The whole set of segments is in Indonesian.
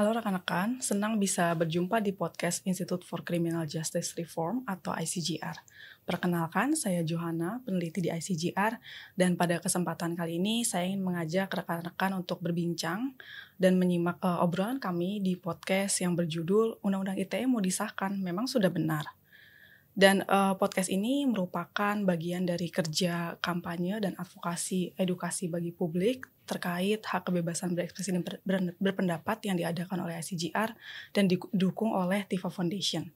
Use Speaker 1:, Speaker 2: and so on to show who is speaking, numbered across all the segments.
Speaker 1: Halo rekan-rekan, senang bisa berjumpa di podcast Institute for Criminal Justice Reform atau ICGR. Perkenalkan, saya Johanna, peneliti di ICGR, dan pada kesempatan kali ini saya ingin mengajak rekan-rekan untuk berbincang dan menyimak uh, obrolan kami di podcast yang berjudul Undang-Undang ITE mau disahkan, memang sudah benar. Dan uh, podcast ini merupakan bagian dari kerja kampanye dan advokasi edukasi bagi publik terkait hak kebebasan berekspresi dan ber, berpendapat yang diadakan oleh ICGR dan didukung oleh Tifa Foundation.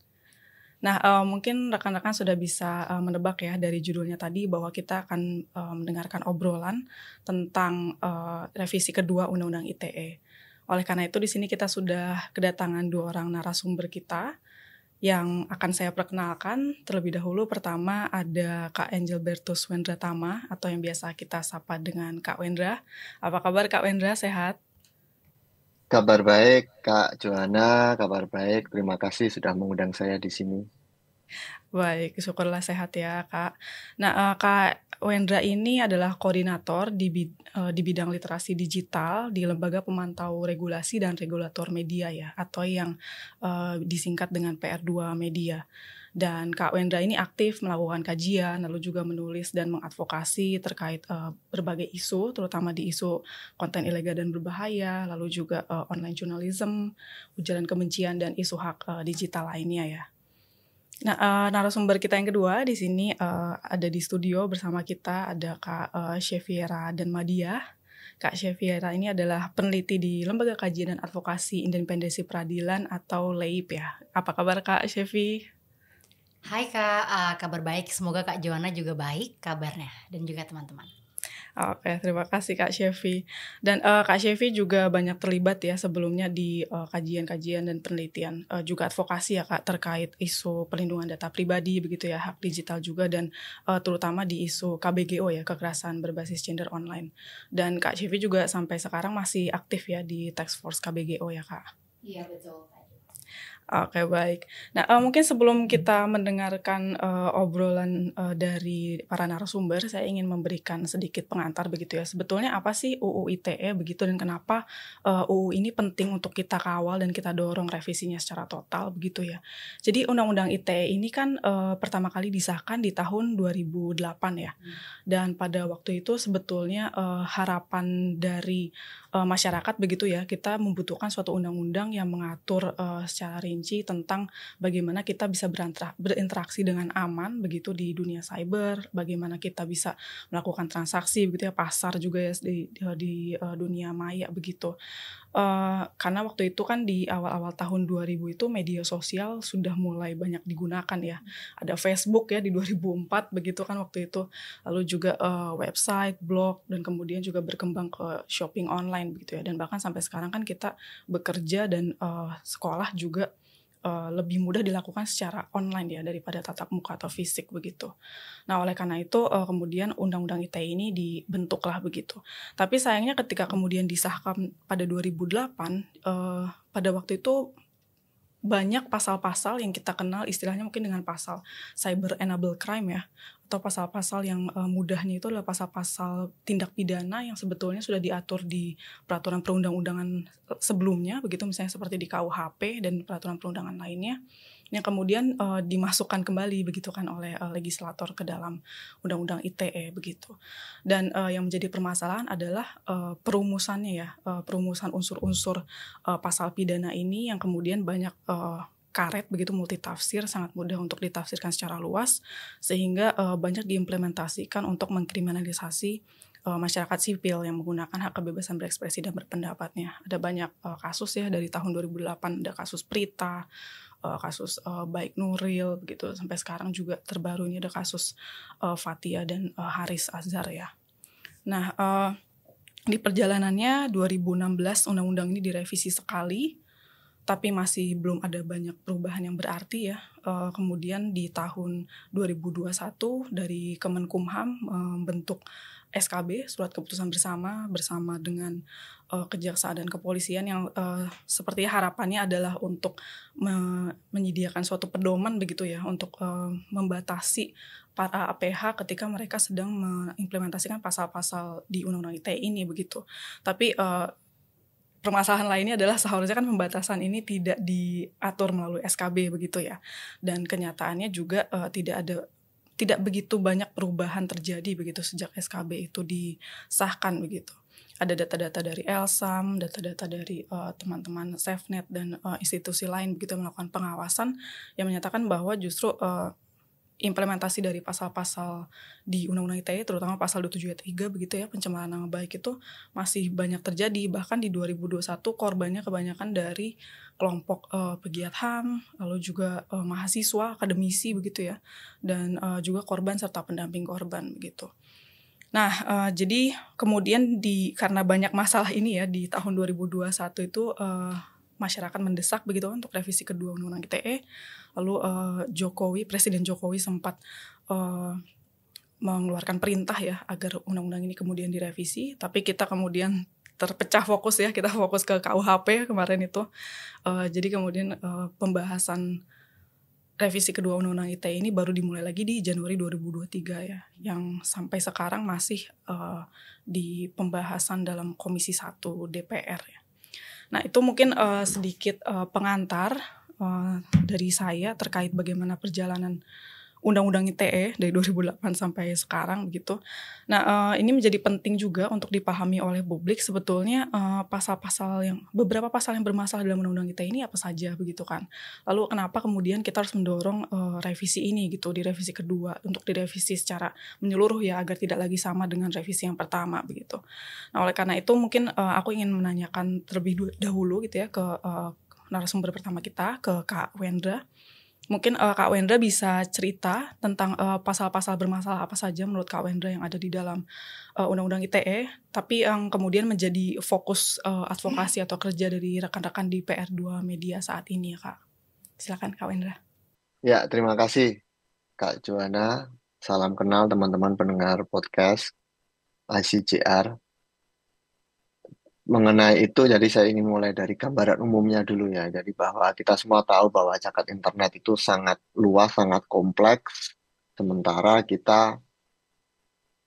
Speaker 1: Nah, uh, mungkin rekan-rekan sudah bisa uh, menebak ya dari judulnya tadi bahwa kita akan uh, mendengarkan obrolan tentang uh, revisi kedua Undang-Undang ITE. Oleh karena itu di sini kita sudah kedatangan dua orang narasumber kita yang akan saya perkenalkan terlebih dahulu pertama ada Kak Angel Bertus Tama atau yang biasa kita sapa dengan Kak Wendra. Apa kabar Kak Wendra? Sehat?
Speaker 2: Kabar baik Kak Johana, kabar baik. Terima kasih sudah mengundang saya di sini.
Speaker 1: Baik, syukurlah sehat ya Kak. Nah, uh, Kak Wendra ini adalah koordinator di, bid, uh, di bidang literasi digital di Lembaga Pemantau Regulasi dan Regulator Media ya, atau yang uh, disingkat dengan PR2 Media. Dan Kak Wendra ini aktif melakukan kajian, lalu juga menulis dan mengadvokasi terkait uh, berbagai isu, terutama di isu konten ilegal dan berbahaya, lalu juga uh, online journalism, ujaran kebencian, dan isu hak uh, digital lainnya ya. Nah, uh, narasumber kita yang kedua di sini uh, ada di studio bersama kita ada Kak uh, dan Madia. Kak Sheviera ini adalah peneliti di Lembaga Kajian dan Advokasi Independensi Peradilan atau LEIP ya. Apa kabar Kak Shevi?
Speaker 3: Hai Kak, uh, kabar baik. Semoga Kak Joanna juga baik kabarnya dan juga teman-teman.
Speaker 1: Oke, terima kasih Kak Chevy. Dan uh, Kak Chevy juga banyak terlibat ya sebelumnya di eh, kajian-kajian uh, dan penelitian uh, juga advokasi ya Kak terkait isu perlindungan data pribadi begitu ya, hak digital juga dan uh, terutama di isu KBGO ya, kekerasan berbasis gender online. Dan Kak Chevy juga sampai sekarang masih aktif ya di Task Force KBGO ya Kak.
Speaker 3: Iya, betul.
Speaker 1: Oke okay, baik. Nah uh, mungkin sebelum kita mendengarkan uh, obrolan uh, dari para narasumber, saya ingin memberikan sedikit pengantar begitu ya. Sebetulnya apa sih UU ITE begitu dan kenapa uh, UU ini penting untuk kita kawal dan kita dorong revisinya secara total begitu ya. Jadi Undang-Undang ITE ini kan uh, pertama kali disahkan di tahun 2008 ya. Hmm. Dan pada waktu itu sebetulnya uh, harapan dari uh, masyarakat begitu ya kita membutuhkan suatu undang-undang yang mengatur uh, secara rinci rinci tentang bagaimana kita bisa berinteraksi dengan aman begitu di dunia cyber, bagaimana kita bisa melakukan transaksi begitu ya pasar juga ya di di, di uh, dunia maya begitu. Uh, karena waktu itu kan di awal-awal tahun 2000 itu media sosial sudah mulai banyak digunakan ya. Ada Facebook ya di 2004 begitu kan waktu itu. Lalu juga uh, website, blog dan kemudian juga berkembang ke shopping online begitu ya. Dan bahkan sampai sekarang kan kita bekerja dan uh, sekolah juga Eh, lebih mudah dilakukan secara online ya daripada tatap muka atau fisik begitu. Nah oleh karena itu uh, kemudian undang-undang ITE ini dibentuklah begitu. Tapi sayangnya ketika kemudian disahkan pada 2008 uh, eh, pada waktu itu banyak pasal-pasal yang kita kenal istilahnya mungkin dengan pasal cyber enable crime ya atau pasal-pasal yang uh, mudahnya itu adalah pasal-pasal tindak pidana yang sebetulnya sudah diatur di peraturan perundang-undangan eh, sebelumnya begitu misalnya seperti di KUHP dan peraturan perundangan lainnya yang kemudian uh, dimasukkan kembali begitu kan oleh uh, legislator ke dalam undang-undang ITE begitu. Dan uh, yang menjadi permasalahan adalah uh, perumusannya ya, uh, perumusan unsur-unsur uh, pasal pidana ini yang kemudian banyak uh, karet begitu multitafsir sangat mudah untuk ditafsirkan secara luas sehingga uh, banyak diimplementasikan untuk mengkriminalisasi uh, masyarakat sipil yang menggunakan hak kebebasan berekspresi dan berpendapatnya. Ada banyak uh, kasus ya dari tahun 2008 ada kasus Prita, uh, kasus uh, baik Nuril gitu sampai sekarang juga terbaru ini ada kasus uh, eh, Fatia dan uh, Haris Azhar ya. Nah, uh, di perjalanannya 2016 undang-undang ini direvisi sekali tapi masih belum ada banyak perubahan yang berarti ya. Uh, kemudian di tahun 2021 dari Kemenkumham membentuk eh, uh, SKB surat keputusan bersama bersama dengan uh, kejaksaan dan kepolisian yang uh, seperti harapannya adalah untuk me menyediakan suatu pedoman begitu ya untuk uh, membatasi para APH ketika mereka sedang mengimplementasikan pasal-pasal di Undang-Undang ITE ini begitu. Tapi uh, permasalahan lainnya adalah seharusnya kan pembatasan ini tidak diatur melalui SKB begitu ya. Dan kenyataannya juga uh, tidak ada tidak begitu banyak perubahan terjadi begitu sejak SKB itu disahkan begitu. Ada data-data dari Elsam, data-data dari teman eh, teman-teman SafeNet dan uh, institusi lain begitu melakukan pengawasan yang menyatakan bahwa justru uh, implementasi dari pasal-pasal di Undang-Undang ITE terutama pasal 27 ayat 3 begitu ya pencemaran nama baik itu masih banyak terjadi bahkan di 2021 korbannya kebanyakan dari kelompok uh, pegiat HAM lalu juga uh, mahasiswa akademisi begitu ya dan uh, juga korban serta pendamping korban begitu. Nah, uh, jadi kemudian di karena banyak masalah ini ya di tahun 2021 itu uh, masyarakat mendesak begitu untuk revisi kedua Undang-Undang ITE Lalu uh, Jokowi, Presiden Jokowi sempat uh, mengeluarkan perintah ya agar undang-undang ini kemudian direvisi. Tapi kita kemudian terpecah fokus ya kita fokus ke KUHP kemarin itu uh, jadi kemudian uh, pembahasan revisi kedua undang-undang ITE ini baru dimulai lagi di Januari 2023 ya yang sampai sekarang masih uh, di pembahasan dalam Komisi 1 DPR ya. Nah, itu mungkin uh, sedikit uh, pengantar Eh, dari saya terkait bagaimana perjalanan Undang-Undang ITE dari 2008 sampai sekarang begitu. Nah uh, ini menjadi penting juga untuk dipahami oleh publik sebetulnya eh, pasal-pasal uh, yang beberapa pasal yang bermasalah dalam Undang-Undang ITE ini apa saja begitu kan. Lalu kenapa kemudian kita harus mendorong uh, revisi ini gitu di revisi kedua untuk direvisi secara menyeluruh ya agar tidak lagi sama dengan revisi yang pertama begitu. Nah oleh karena itu mungkin uh, aku ingin menanyakan terlebih dahulu gitu ya ke uh, narasumber pertama kita ke Kak Wendra. Mungkin uh, Kak Wendra bisa cerita tentang eh, pasal-pasal uh, bermasalah apa saja menurut Kak Wendra yang ada di dalam uh, Undang-Undang ITE, tapi yang kemudian menjadi fokus uh, advokasi atau kerja dari rekan-rekan di PR2 Media saat ini ya Kak. Silakan Kak Wendra.
Speaker 2: Ya, terima kasih Kak Juana. Salam kenal teman-teman pendengar podcast ICJR mengenai itu, jadi saya ingin mulai dari gambaran umumnya dulu ya. Jadi bahwa kita semua tahu bahwa jagat internet itu sangat luas, sangat kompleks. Sementara kita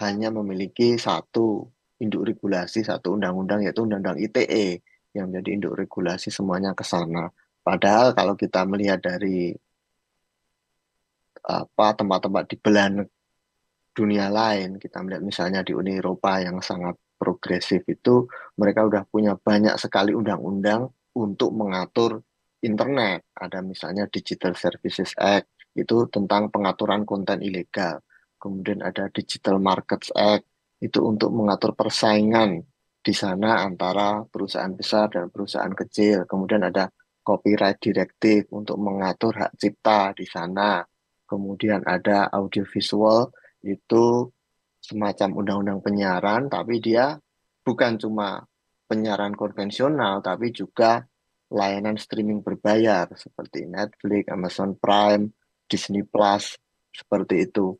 Speaker 2: hanya memiliki satu induk regulasi, satu undang-undang yaitu Undang-Undang ITE yang menjadi induk regulasi semuanya ke sana. Padahal kalau kita melihat dari apa tempat-tempat di belahan dunia lain, kita melihat misalnya di Uni Eropa yang sangat progresif itu mereka udah punya banyak sekali undang-undang untuk mengatur internet. Ada misalnya Digital Services Act itu tentang pengaturan konten ilegal. Kemudian ada Digital Markets Act itu untuk mengatur persaingan di sana antara perusahaan besar dan perusahaan kecil. Kemudian ada Copyright Directive untuk mengatur hak cipta di sana. Kemudian ada audiovisual itu semacam undang-undang penyiaran, tapi dia bukan cuma penyiaran konvensional, tapi juga layanan streaming berbayar seperti Netflix, Amazon Prime, Disney Plus, seperti itu.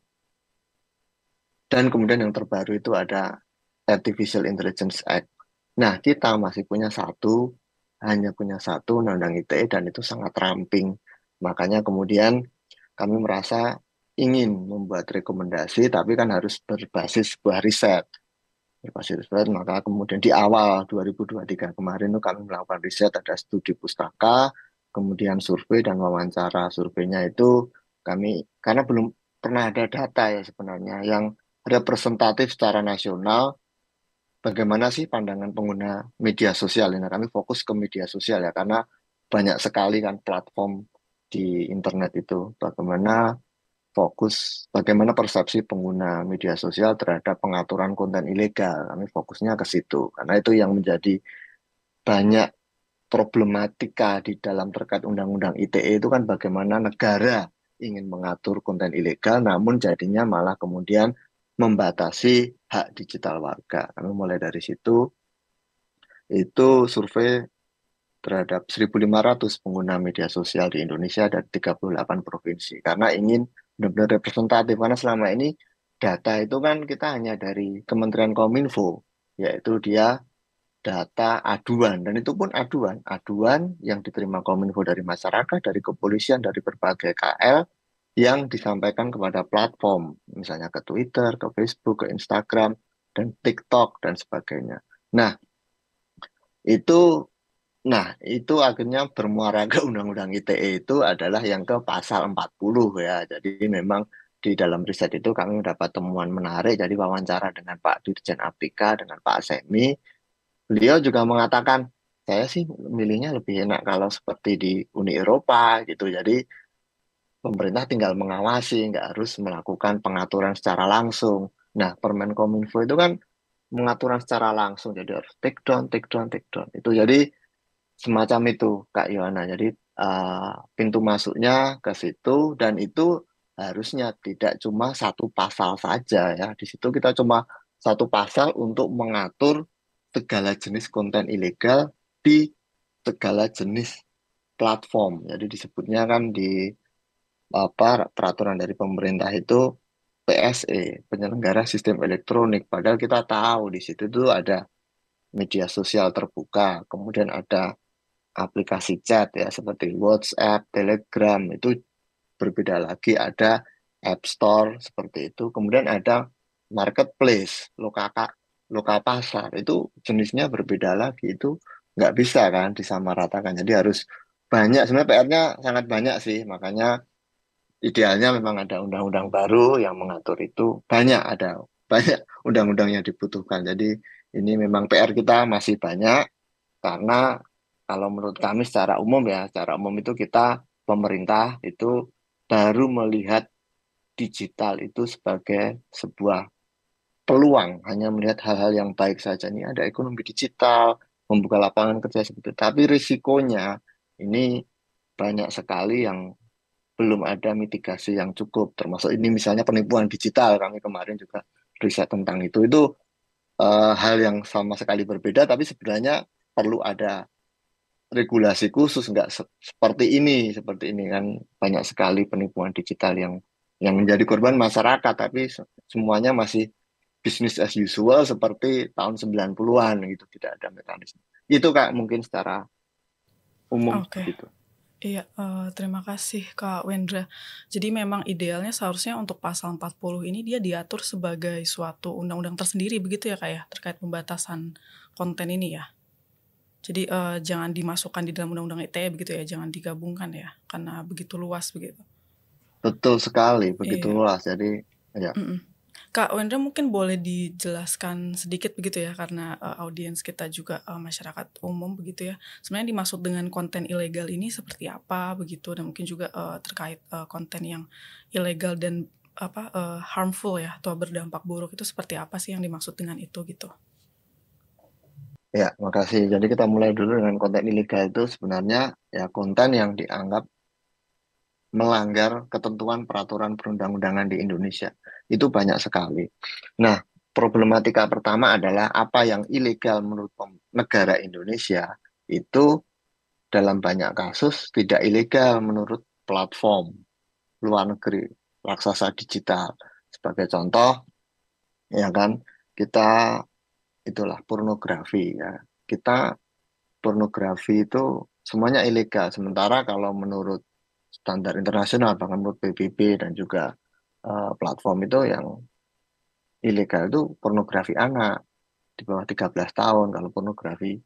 Speaker 2: Dan kemudian yang terbaru itu ada Artificial Intelligence Act. Nah, kita masih punya satu, hanya punya satu undang-undang ITE dan itu sangat ramping. Makanya kemudian kami merasa ingin membuat rekomendasi tapi kan harus berbasis sebuah riset berbasis riset maka kemudian di awal 2023 kemarin itu kami melakukan riset ada studi pustaka kemudian survei dan wawancara surveinya itu kami karena belum pernah ada data ya sebenarnya yang representatif secara nasional bagaimana sih pandangan pengguna media sosial ini nah, kami fokus ke media sosial ya karena banyak sekali kan platform di internet itu bagaimana fokus bagaimana persepsi pengguna media sosial terhadap pengaturan konten ilegal. Kami fokusnya ke situ karena itu yang menjadi banyak problematika di dalam terkait undang-undang ITE itu kan bagaimana negara ingin mengatur konten ilegal namun jadinya malah kemudian membatasi hak digital warga. Kami mulai dari situ itu survei terhadap 1.500 pengguna media sosial di Indonesia dan 38 provinsi karena ingin benar-benar representatif karena selama ini data itu kan kita hanya dari Kementerian Kominfo yaitu dia data aduan dan itu pun aduan aduan yang diterima Kominfo dari masyarakat dari kepolisian dari berbagai KL yang disampaikan kepada platform misalnya ke Twitter ke Facebook ke Instagram dan TikTok dan sebagainya nah itu Nah, itu akhirnya bermuara ke Undang-Undang ITE itu adalah yang ke pasal 40 ya. Jadi memang di dalam riset itu kami mendapat temuan menarik jadi wawancara dengan Pak Dirjen Afrika dengan Pak Semi. Beliau juga mengatakan, saya sih milihnya lebih enak kalau seperti di Uni Eropa gitu. Jadi pemerintah tinggal mengawasi, nggak harus melakukan pengaturan secara langsung. Nah, Permen Kominfo itu kan pengaturan secara langsung, jadi harus take down, take down, take down. Itu jadi semacam itu Kak Yohana. Jadi uh, pintu masuknya ke situ dan itu harusnya tidak cuma satu pasal saja ya. Di situ kita cuma satu pasal untuk mengatur segala jenis konten ilegal di segala jenis platform. Jadi disebutnya kan di apa peraturan dari pemerintah itu PSE, penyelenggara sistem elektronik. Padahal kita tahu di situ itu ada media sosial terbuka, kemudian ada aplikasi chat ya seperti WhatsApp, Telegram itu berbeda lagi ada App Store seperti itu. Kemudian ada marketplace, lokaka, lokal pasar itu jenisnya berbeda lagi itu nggak bisa kan disamaratakan. Jadi harus banyak sebenarnya PR-nya sangat banyak sih. Makanya idealnya memang ada undang-undang baru yang mengatur itu. Banyak ada banyak undang-undang yang dibutuhkan. Jadi ini memang PR kita masih banyak karena kalau menurut kami secara umum ya, secara umum itu kita pemerintah itu baru melihat digital itu sebagai sebuah peluang, hanya melihat hal-hal yang baik saja. Ini ada ekonomi digital, membuka lapangan kerja seperti itu. Tapi risikonya ini banyak sekali yang belum ada mitigasi yang cukup termasuk ini misalnya penipuan digital kami kemarin juga riset tentang itu itu uh, hal yang sama sekali berbeda tapi sebenarnya perlu ada regulasi khusus nggak se seperti ini seperti ini kan banyak sekali penipuan digital yang yang menjadi korban masyarakat tapi semuanya masih bisnis as usual seperti tahun 90-an gitu tidak ada mekanisme itu kak mungkin secara umum okay. gitu
Speaker 1: Iya, uh, terima kasih Kak Wendra. Jadi memang idealnya seharusnya untuk pasal 40 ini dia diatur sebagai suatu undang-undang tersendiri begitu ya Kak ya, terkait pembatasan konten ini ya? Jadi uh, jangan dimasukkan di dalam undang-undang ITE e begitu ya, jangan digabungkan ya, karena begitu luas begitu.
Speaker 2: Betul sekali, iya. begitu iya. luas. Jadi ya. Mm -mm.
Speaker 1: Kak Wendra mungkin boleh dijelaskan sedikit begitu ya karena uh, audiens kita juga uh, masyarakat umum begitu ya. Sebenarnya dimaksud dengan konten ilegal ini seperti apa begitu dan mungkin juga uh, terkait uh, konten yang ilegal dan apa uh, harmful ya atau berdampak buruk itu seperti apa sih yang dimaksud dengan itu
Speaker 2: gitu. Ya, makasih. Jadi kita mulai dulu dengan konten ilegal itu sebenarnya ya konten yang dianggap melanggar ketentuan peraturan perundang-undangan di Indonesia. Itu banyak sekali. Nah, problematika pertama adalah apa yang ilegal menurut negara Indonesia itu dalam banyak kasus tidak ilegal menurut platform luar negeri, raksasa digital. Sebagai contoh, ya kan, kita itulah pornografi ya. Kita pornografi itu semuanya ilegal. Sementara kalau menurut standar internasional bahkan menurut PBB dan juga uh, platform itu yang ilegal itu pornografi anak di bawah 13 tahun kalau pornografi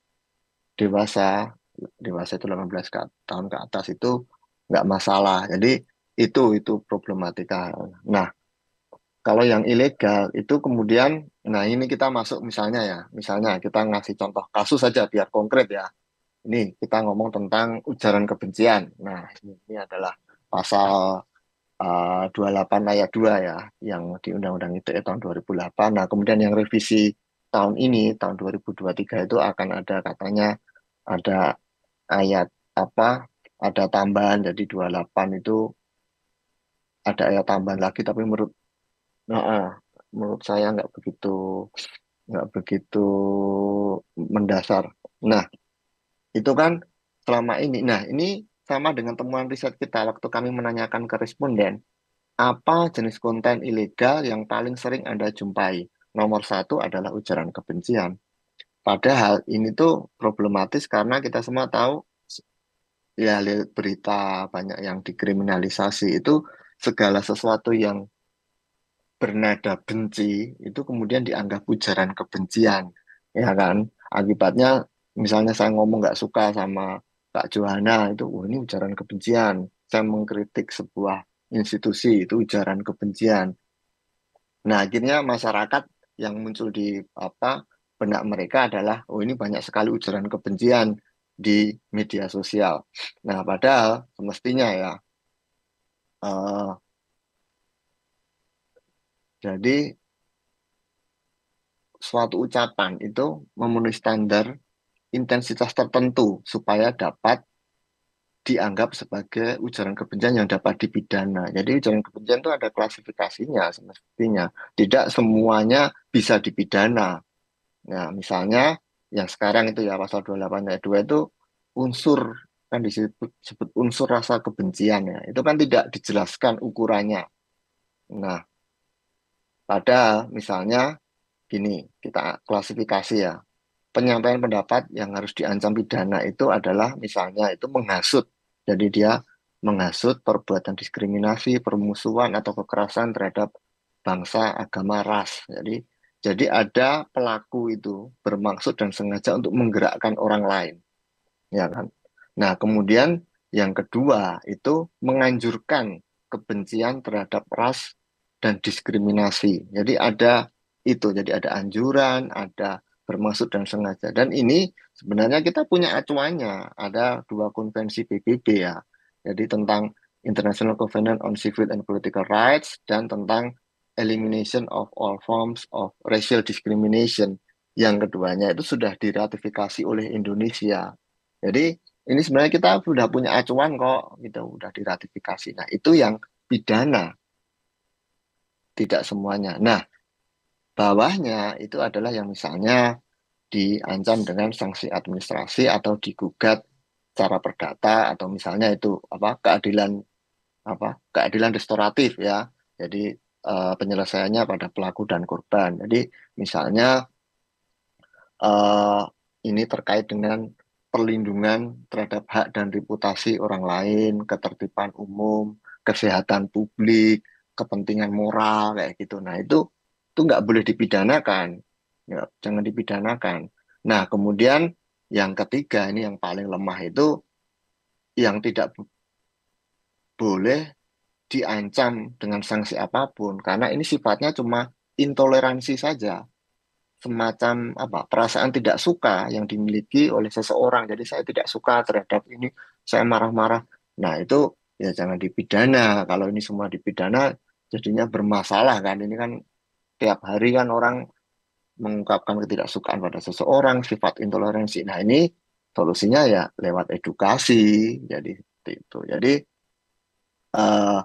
Speaker 2: dewasa dewasa itu 18 ke, tahun ke atas itu nggak masalah. Jadi itu itu problematika. Nah, kalau yang ilegal itu kemudian Nah, ini kita masuk misalnya ya, misalnya kita ngasih contoh kasus saja biar konkret ya. Ini kita ngomong tentang ujaran kebencian. Nah, ini adalah pasal eh, uh, 28 ayat 2 ya yang di Undang-Undang ITE tahun 2008. Nah, kemudian yang revisi tahun ini tahun 2023 itu akan ada katanya ada ayat apa? Ada tambahan jadi 28 itu ada ayat tambahan lagi tapi menurut nah, menurut saya nggak begitu nggak begitu mendasar. Nah, itu kan selama ini. Nah, ini sama dengan temuan riset kita waktu kami menanyakan ke responden, apa jenis konten ilegal yang paling sering Anda jumpai? Nomor satu adalah ujaran kebencian. Padahal ini tuh problematis karena kita semua tahu ya berita banyak yang dikriminalisasi itu segala sesuatu yang bernada benci itu kemudian dianggap ujaran kebencian, ya kan? Akibatnya misalnya saya ngomong nggak suka sama Kak Johana itu, wah ini ujaran kebencian. Saya mengkritik sebuah institusi itu ujaran kebencian. Nah akhirnya masyarakat yang muncul di apa benak mereka adalah oh ini banyak sekali ujaran kebencian di media sosial. Nah padahal semestinya ya uh, jadi suatu ucapan itu memenuhi standar intensitas tertentu supaya dapat dianggap sebagai ujaran kebencian yang dapat dipidana. Jadi ujaran kebencian itu ada klasifikasinya semestinya. Tidak semuanya bisa dipidana. Nah, misalnya yang sekarang itu ya pasal 28 ayat 2 itu unsur kan disebut sebut unsur rasa kebencian ya. Itu kan tidak dijelaskan ukurannya. Nah, Padahal misalnya gini, kita klasifikasi ya. Penyampaian pendapat yang harus diancam pidana itu adalah misalnya itu menghasut. Jadi dia menghasut perbuatan diskriminasi, permusuhan atau kekerasan terhadap bangsa, agama, ras. Jadi jadi ada pelaku itu bermaksud dan sengaja untuk menggerakkan orang lain. Ya kan? Nah, kemudian yang kedua itu menganjurkan kebencian terhadap ras, dan diskriminasi. Jadi ada itu, jadi ada anjuran, ada bermaksud dan sengaja. Dan ini sebenarnya kita punya acuannya. Ada dua konvensi PBB ya. Jadi tentang International Covenant on Civil and Political Rights dan tentang Elimination of All Forms of Racial Discrimination. Yang keduanya itu sudah diratifikasi oleh Indonesia. Jadi ini sebenarnya kita sudah punya acuan kok, gitu, sudah diratifikasi. Nah itu yang pidana tidak semuanya. Nah, bawahnya itu adalah yang misalnya diancam dengan sanksi administrasi atau digugat cara perdata atau misalnya itu apa keadilan apa keadilan restoratif ya. Jadi uh, penyelesaiannya pada pelaku dan korban. Jadi misalnya uh, ini terkait dengan perlindungan terhadap hak dan reputasi orang lain, ketertiban umum, kesehatan publik, kepentingan moral kayak gitu. Nah itu itu nggak boleh dipidanakan, ya, jangan dipidanakan. Nah kemudian yang ketiga ini yang paling lemah itu yang tidak boleh diancam dengan sanksi apapun karena ini sifatnya cuma intoleransi saja semacam apa perasaan tidak suka yang dimiliki oleh seseorang jadi saya tidak suka terhadap ini saya marah-marah nah itu ya jangan dipidana. Kalau ini semua dipidana jadinya bermasalah kan. Ini kan tiap hari kan orang mengungkapkan ketidaksukaan pada seseorang, sifat intoleransi. Nah ini solusinya ya lewat edukasi. Jadi itu. Jadi uh,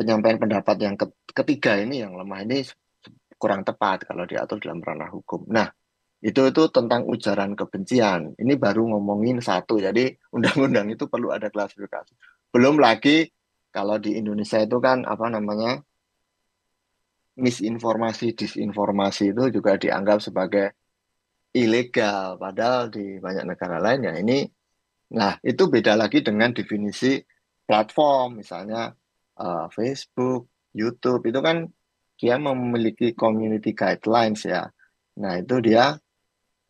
Speaker 2: penyampaian pendapat yang ketiga ini yang lemah ini kurang tepat kalau diatur dalam ranah hukum. Nah itu itu tentang ujaran kebencian. Ini baru ngomongin satu. Jadi undang-undang itu perlu ada klasifikasi. Belum lagi kalau di Indonesia itu kan apa namanya misinformasi, disinformasi itu juga dianggap sebagai ilegal. Padahal di banyak negara lainnya ini, nah itu beda lagi dengan definisi platform, misalnya uh, Facebook, YouTube itu kan dia memiliki community guidelines ya. Nah itu dia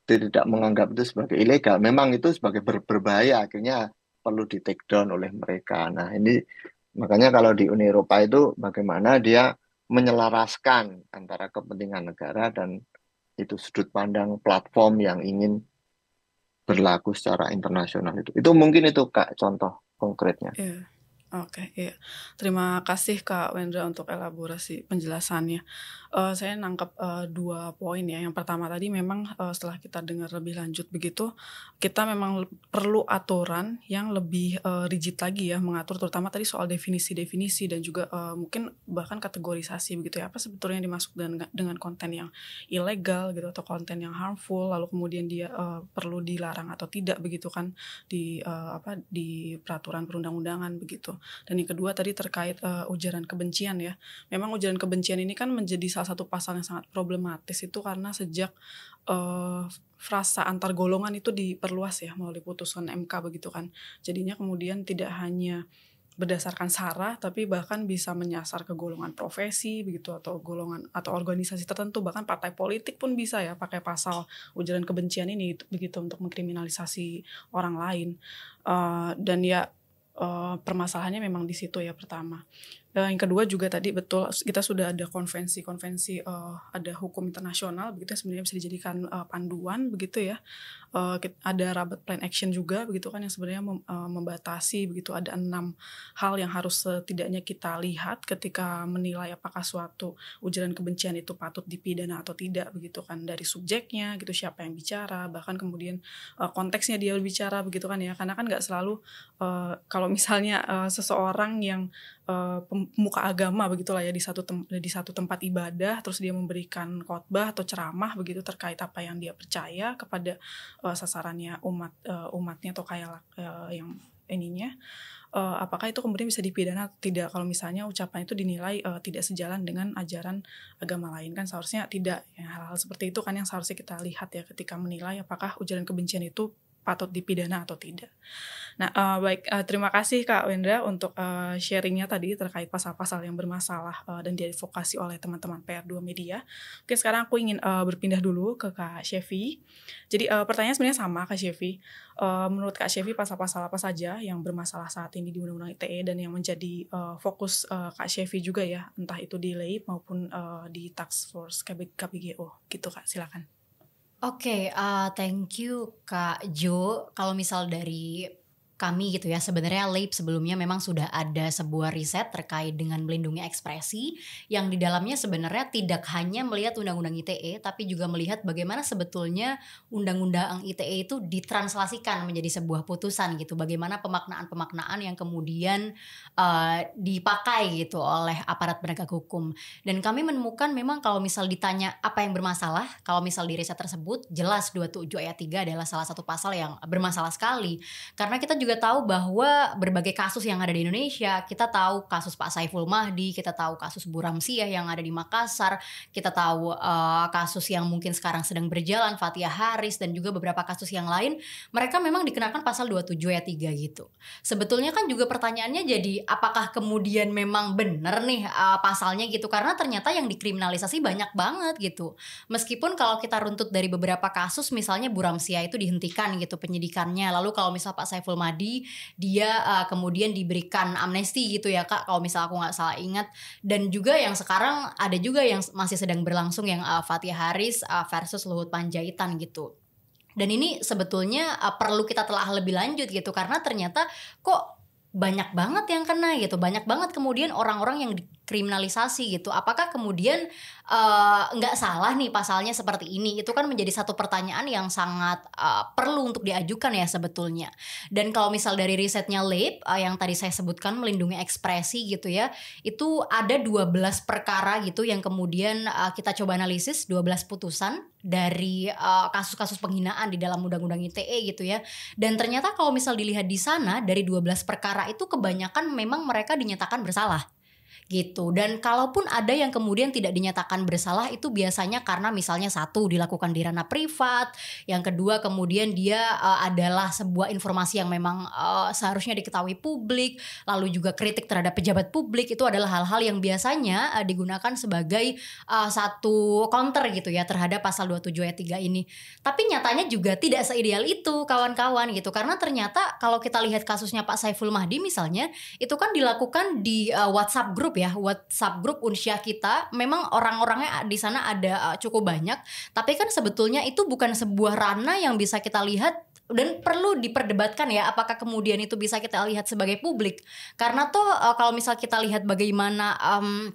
Speaker 2: tidak menganggap itu sebagai ilegal. Memang itu sebagai ber berbahaya akhirnya perlu di take down oleh mereka. Nah, ini makanya kalau di Uni Eropa itu bagaimana dia menyelaraskan antara kepentingan negara dan itu sudut pandang platform yang ingin berlaku secara internasional itu. Itu mungkin itu Kak contoh konkretnya. Yeah.
Speaker 1: Oke, iya. Terima kasih Kak Wendra untuk elaborasi penjelasannya. Uh, saya nangkap uh, eh, dua poin ya. Yang pertama tadi memang uh, setelah kita dengar lebih lanjut begitu, kita memang perlu aturan yang lebih uh, rigid lagi ya mengatur terutama tadi soal definisi-definisi dan juga uh, mungkin bahkan kategorisasi begitu ya. Apa sebetulnya yang dimasuk dengan dengan konten yang ilegal gitu atau konten yang harmful lalu kemudian dia uh, perlu dilarang atau tidak begitu kan di uh, apa di peraturan perundang-undangan begitu. Dan yang kedua tadi terkait uh, ujaran kebencian ya. Memang ujaran kebencian ini kan menjadi salah satu pasal yang sangat problematis itu karena sejak uh, frasa antar golongan itu diperluas ya melalui putusan MK begitu kan. Jadinya kemudian tidak hanya berdasarkan sara tapi bahkan bisa menyasar ke golongan profesi begitu atau golongan atau organisasi tertentu bahkan partai politik pun bisa ya pakai pasal ujaran kebencian ini begitu untuk mengkriminalisasi orang lain uh, dan ya uh, permasalahannya memang di situ ya pertama. Dan eh, yang kedua juga tadi betul kita sudah ada konvensi-konvensi uh, eh, ada hukum internasional begitu ya, sebenarnya bisa dijadikan uh, panduan begitu ya uh, ada rabat plan action juga begitu kan yang sebenarnya mem, uh, membatasi begitu ada enam hal yang harus setidaknya kita lihat ketika menilai apakah suatu ujaran kebencian itu patut dipidana atau tidak begitu kan dari subjeknya gitu siapa yang bicara bahkan kemudian uh, konteksnya dia berbicara begitu kan ya karena kan nggak selalu uh, kalau misalnya uh, seseorang yang uh, pemuka agama begitulah ya di satu di satu tempat ibadah terus dia memberikan khotbah atau ceramah begitu terkait apa yang dia percaya kepada uh, sasarannya umat uh, umatnya atau kayak uh, yang ininya uh, apakah itu kemudian bisa dipidana tidak kalau misalnya ucapan itu dinilai uh, tidak sejalan dengan ajaran agama lain kan seharusnya tidak ya, hal-hal ya, seperti itu kan yang seharusnya kita lihat ya ketika menilai apakah ujaran kebencian itu patut dipidana atau tidak. Nah, uh, baik uh, terima kasih Kak Wendra untuk uh, sharingnya tadi terkait pasal-pasal yang bermasalah uh, dan diadvokasi oleh teman-teman PR2 Media. Oke, sekarang aku ingin uh, berpindah dulu ke Kak Shefi. Jadi uh, pertanyaan sebenarnya sama Kak Shefi. Uh, menurut Kak Shefi pasal-pasal apa saja yang bermasalah saat ini di Undang-Undang ITE dan yang menjadi uh, fokus uh, Kak Shefi juga ya, entah itu di LEI maupun uh, di Task Force KBGO gitu Kak, silakan.
Speaker 3: Oke, okay, uh, eh, thank you Kak Jo. Kalau misal dari kami gitu ya sebenarnya LAPE sebelumnya memang sudah ada sebuah riset terkait dengan melindungi ekspresi yang di dalamnya sebenarnya tidak hanya melihat undang-undang ITE tapi juga melihat bagaimana sebetulnya undang-undang ITE itu ditranslasikan menjadi sebuah putusan gitu bagaimana pemaknaan-pemaknaan yang kemudian uh, dipakai gitu oleh aparat penegak hukum dan kami menemukan memang kalau misal ditanya apa yang bermasalah kalau misal di riset tersebut jelas 27 ayat 3 adalah salah satu pasal yang bermasalah sekali karena kita juga tahu bahwa berbagai kasus yang ada di Indonesia, kita tahu kasus Pak Saiful Mahdi, kita tahu kasus Bu Ramsiah yang ada di Makassar, kita tahu uh, kasus yang mungkin sekarang sedang berjalan Fatia Haris dan juga beberapa kasus yang lain, mereka memang dikenakan pasal 27 ayat 3 gitu. Sebetulnya kan juga pertanyaannya jadi apakah kemudian memang benar nih uh, pasalnya gitu karena ternyata yang dikriminalisasi banyak banget gitu. Meskipun kalau kita runtut dari beberapa kasus misalnya Bu Ramsiah itu dihentikan gitu penyidikannya. Lalu kalau misal Pak Saiful Mahdi Ramadi dia uh, kemudian diberikan amnesti gitu ya kak kalau misal aku nggak salah ingat dan juga yang sekarang ada juga yang masih sedang berlangsung yang uh, Fatih Haris uh, versus Luhut Panjaitan gitu dan ini sebetulnya uh, perlu kita telah lebih lanjut gitu karena ternyata kok banyak banget yang kena gitu banyak banget kemudian orang-orang yang kriminalisasi gitu. Apakah kemudian eh, nggak uh, salah nih pasalnya seperti ini? Itu kan menjadi satu pertanyaan yang sangat uh, perlu untuk diajukan ya sebetulnya. Dan kalau misal dari risetnya Leib uh, yang tadi saya sebutkan melindungi ekspresi gitu ya, itu ada 12 perkara gitu yang kemudian uh, kita coba analisis 12 putusan dari kasus-kasus uh, penghinaan di dalam undang-undang ITE gitu ya. Dan ternyata kalau misal dilihat di sana dari 12 perkara itu kebanyakan memang mereka dinyatakan bersalah gitu. Dan kalaupun ada yang kemudian tidak dinyatakan bersalah itu biasanya karena misalnya satu dilakukan di ranah privat, yang kedua kemudian dia uh, adalah sebuah informasi yang memang uh, seharusnya diketahui publik, lalu juga kritik terhadap pejabat publik itu adalah hal-hal yang biasanya uh, digunakan sebagai uh, satu counter gitu ya terhadap pasal 27 ayat 3 ini. Tapi nyatanya juga tidak seideal itu kawan-kawan gitu karena ternyata kalau kita lihat kasusnya Pak Saiful Mahdi misalnya itu kan dilakukan di uh, WhatsApp grup ya, ya WhatsApp grup Unsya kita memang orang-orangnya ah, di sana ada ah, cukup banyak tapi kan sebetulnya itu bukan sebuah ranah yang bisa kita lihat dan perlu diperdebatkan ya apakah kemudian itu bisa kita lihat sebagai publik karena tuh eh, kalau misal kita lihat bagaimana um,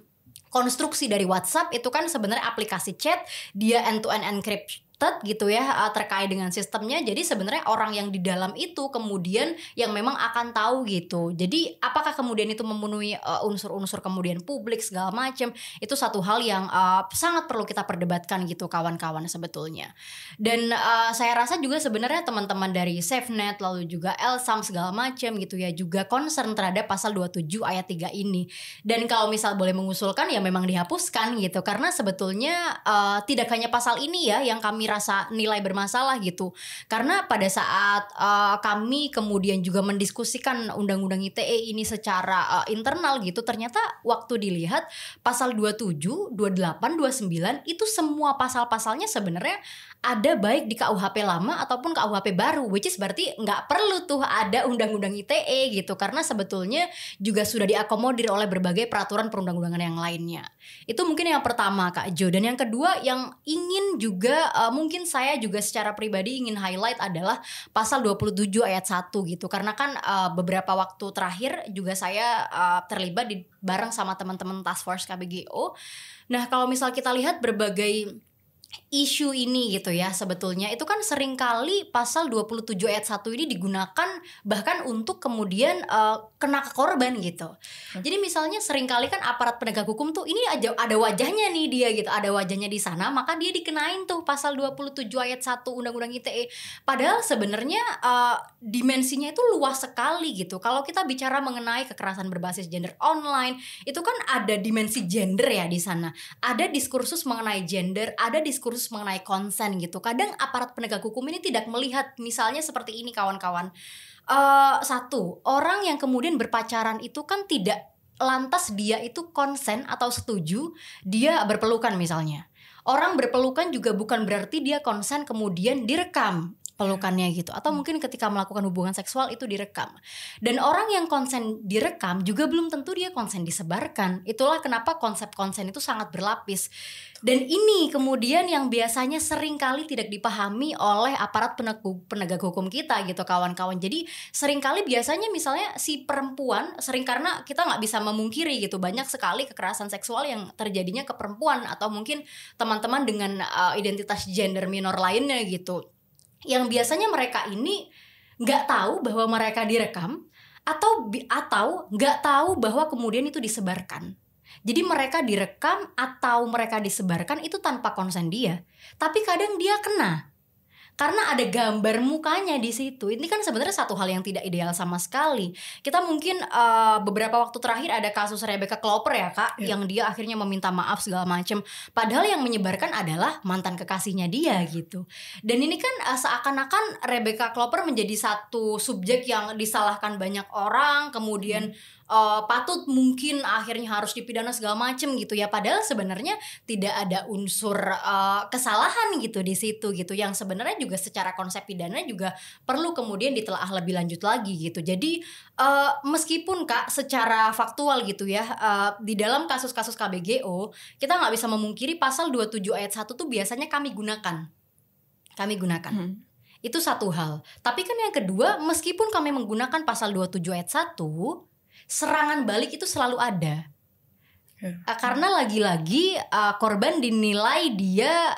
Speaker 3: konstruksi dari WhatsApp itu kan sebenarnya aplikasi chat dia end to end encrypt corrupted gitu ya eh, terkait dengan sistemnya. Jadi sebenarnya orang yang di dalam itu kemudian yang memang akan tahu gitu. Jadi apakah kemudian itu memenuhi eh, unsur-unsur kemudian publik segala macam itu satu hal yang eh, sangat perlu kita perdebatkan gitu kawan-kawan sebetulnya. Dan saya rasa juga sebenarnya teman-teman dari SafeNet lalu juga Elsam segala macam gitu ya juga concern terhadap pasal 27 ayat 3 ini. Dan kalau misal boleh mengusulkan ya memang dihapuskan gitu karena sebetulnya uh, tidak hanya pasal ini ya yang kami rasa nilai bermasalah gitu. Karena pada saat uh, kami kemudian juga mendiskusikan undang-undang ITE ini secara uh, internal gitu, ternyata waktu dilihat pasal 27, 28, 29 itu semua pasal-pasalnya sebenarnya ada baik di KUHP lama ataupun KUHP baru, which is berarti nggak perlu tuh ada undang-undang ITE gitu karena sebetulnya juga sudah diakomodir oleh berbagai peraturan perundang-undangan yang lainnya. Itu mungkin yang pertama Kak Jo. Dan yang kedua yang ingin juga uh, mungkin saya juga secara pribadi ingin highlight adalah pasal 27 ayat 1 gitu. Karena kan uh, beberapa waktu terakhir juga saya uh, terlibat di bareng sama teman-teman task force KBGO. Nah, kalau misal kita lihat berbagai isu ini gitu ya sebetulnya itu kan seringkali pasal 27 ayat 1 ini digunakan bahkan untuk kemudian uh, kena ke korban gitu. Hmm. Jadi misalnya seringkali kan aparat penegak hukum tuh ini aja ada wajahnya nih dia gitu, ada wajahnya di sana maka dia dikenain tuh pasal 27 ayat 1 Undang-Undang ITE. Padahal sebenarnya uh, dimensinya itu luas sekali gitu. Kalau kita bicara mengenai kekerasan berbasis gender online, itu kan ada dimensi gender ya di sana. Ada diskursus mengenai gender, ada diskursus diskursus mengenai konsen gitu. Kadang aparat penegak hukum ini tidak melihat misalnya seperti ini kawan-kawan. Uh, satu, orang yang kemudian berpacaran itu kan tidak lantas dia itu konsen atau setuju dia berpelukan misalnya. Orang berpelukan juga bukan berarti dia konsen kemudian direkam pelukannya gitu atau mungkin ketika melakukan hubungan seksual itu direkam dan orang yang konsen direkam juga belum tentu dia konsen disebarkan itulah kenapa konsep konsen itu sangat berlapis dan ini kemudian yang biasanya seringkali tidak dipahami oleh aparat penegak hukum kita gitu kawan-kawan jadi seringkali biasanya misalnya si perempuan sering karena kita nggak bisa memungkiri gitu banyak sekali kekerasan seksual yang terjadinya ke perempuan atau mungkin teman-teman dengan uh, identitas gender minor lainnya gitu yang biasanya mereka ini nggak tahu bahwa mereka direkam atau atau nggak tahu bahwa kemudian itu disebarkan. Jadi mereka direkam atau mereka disebarkan itu tanpa konsen dia, tapi kadang dia kena karena ada gambar mukanya di situ. Ini kan sebenarnya satu hal yang tidak ideal sama sekali. Kita mungkin uh, beberapa waktu terakhir ada kasus Rebecca Klopper ya kak, yeah. yang dia akhirnya meminta maaf segala macam. Padahal yang menyebarkan adalah mantan kekasihnya dia gitu. Dan ini kan uh, seakan-akan Rebecca Klopper menjadi satu subjek yang disalahkan banyak orang, kemudian hmm uh, patut mungkin akhirnya harus dipidana segala macem gitu ya padahal sebenarnya tidak ada unsur uh, kesalahan gitu di situ gitu yang sebenarnya juga secara konsep pidana juga perlu kemudian ditelaah lebih lanjut lagi gitu jadi uh, meskipun kak secara faktual gitu ya uh, di dalam kasus-kasus KBGO kita nggak bisa memungkiri pasal 27 ayat 1 tuh biasanya kami gunakan kami gunakan hmm. Itu satu hal. Tapi kan yang kedua, meskipun kami menggunakan pasal 27 ayat 1, serangan balik itu selalu ada. Yeah. Ya. karena lagi-lagi eh, korban dinilai dia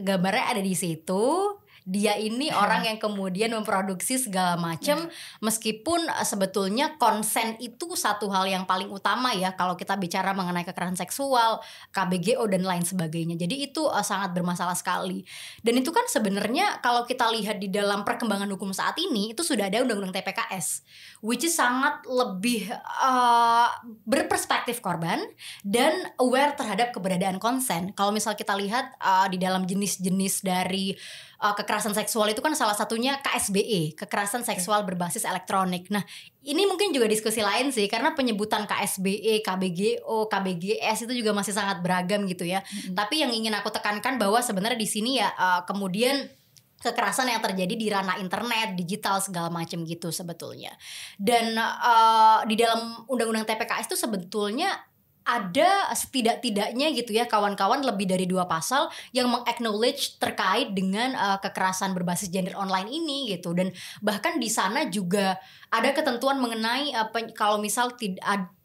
Speaker 3: gambarnya ada di situ dia ini iya. orang yang kemudian memproduksi segala macam hmm. Iya. meskipun eh, sebetulnya konsen itu satu hal yang paling utama ya kalau kita bicara mengenai kekerasan seksual, KBGO dan lain sebagainya. Jadi itu uh, sangat bermasalah sekali. Dan itu kan sebenarnya kalau kita lihat di dalam perkembangan hukum saat ini itu sudah ada undang-undang TPKS which is sangat lebih uh, berperspektif korban dan aware terhadap keberadaan konsen. Kalau misal kita lihat uh, di dalam jenis-jenis dari uh, kekerasan seksual itu kan salah satunya KSBE, kekerasan seksual berbasis elektronik. Nah, ini mungkin juga diskusi lain sih karena penyebutan KSBE, KBGO, KBGS itu juga masih sangat beragam gitu ya. -hmm. Tapi yang ingin aku tekankan bahwa sebenarnya di sini ya uh, kemudian kekerasan yang terjadi di ranah internet, digital segala macam gitu sebetulnya. Dan uh, di dalam undang-undang TPKS itu sebetulnya ada setidak-tidaknya gitu ya kawan-kawan lebih dari dua pasal yang mengaknowledge terkait dengan uh, kekerasan berbasis gender online ini gitu dan bahkan di sana juga ada ketentuan mengenai uh, kalau misal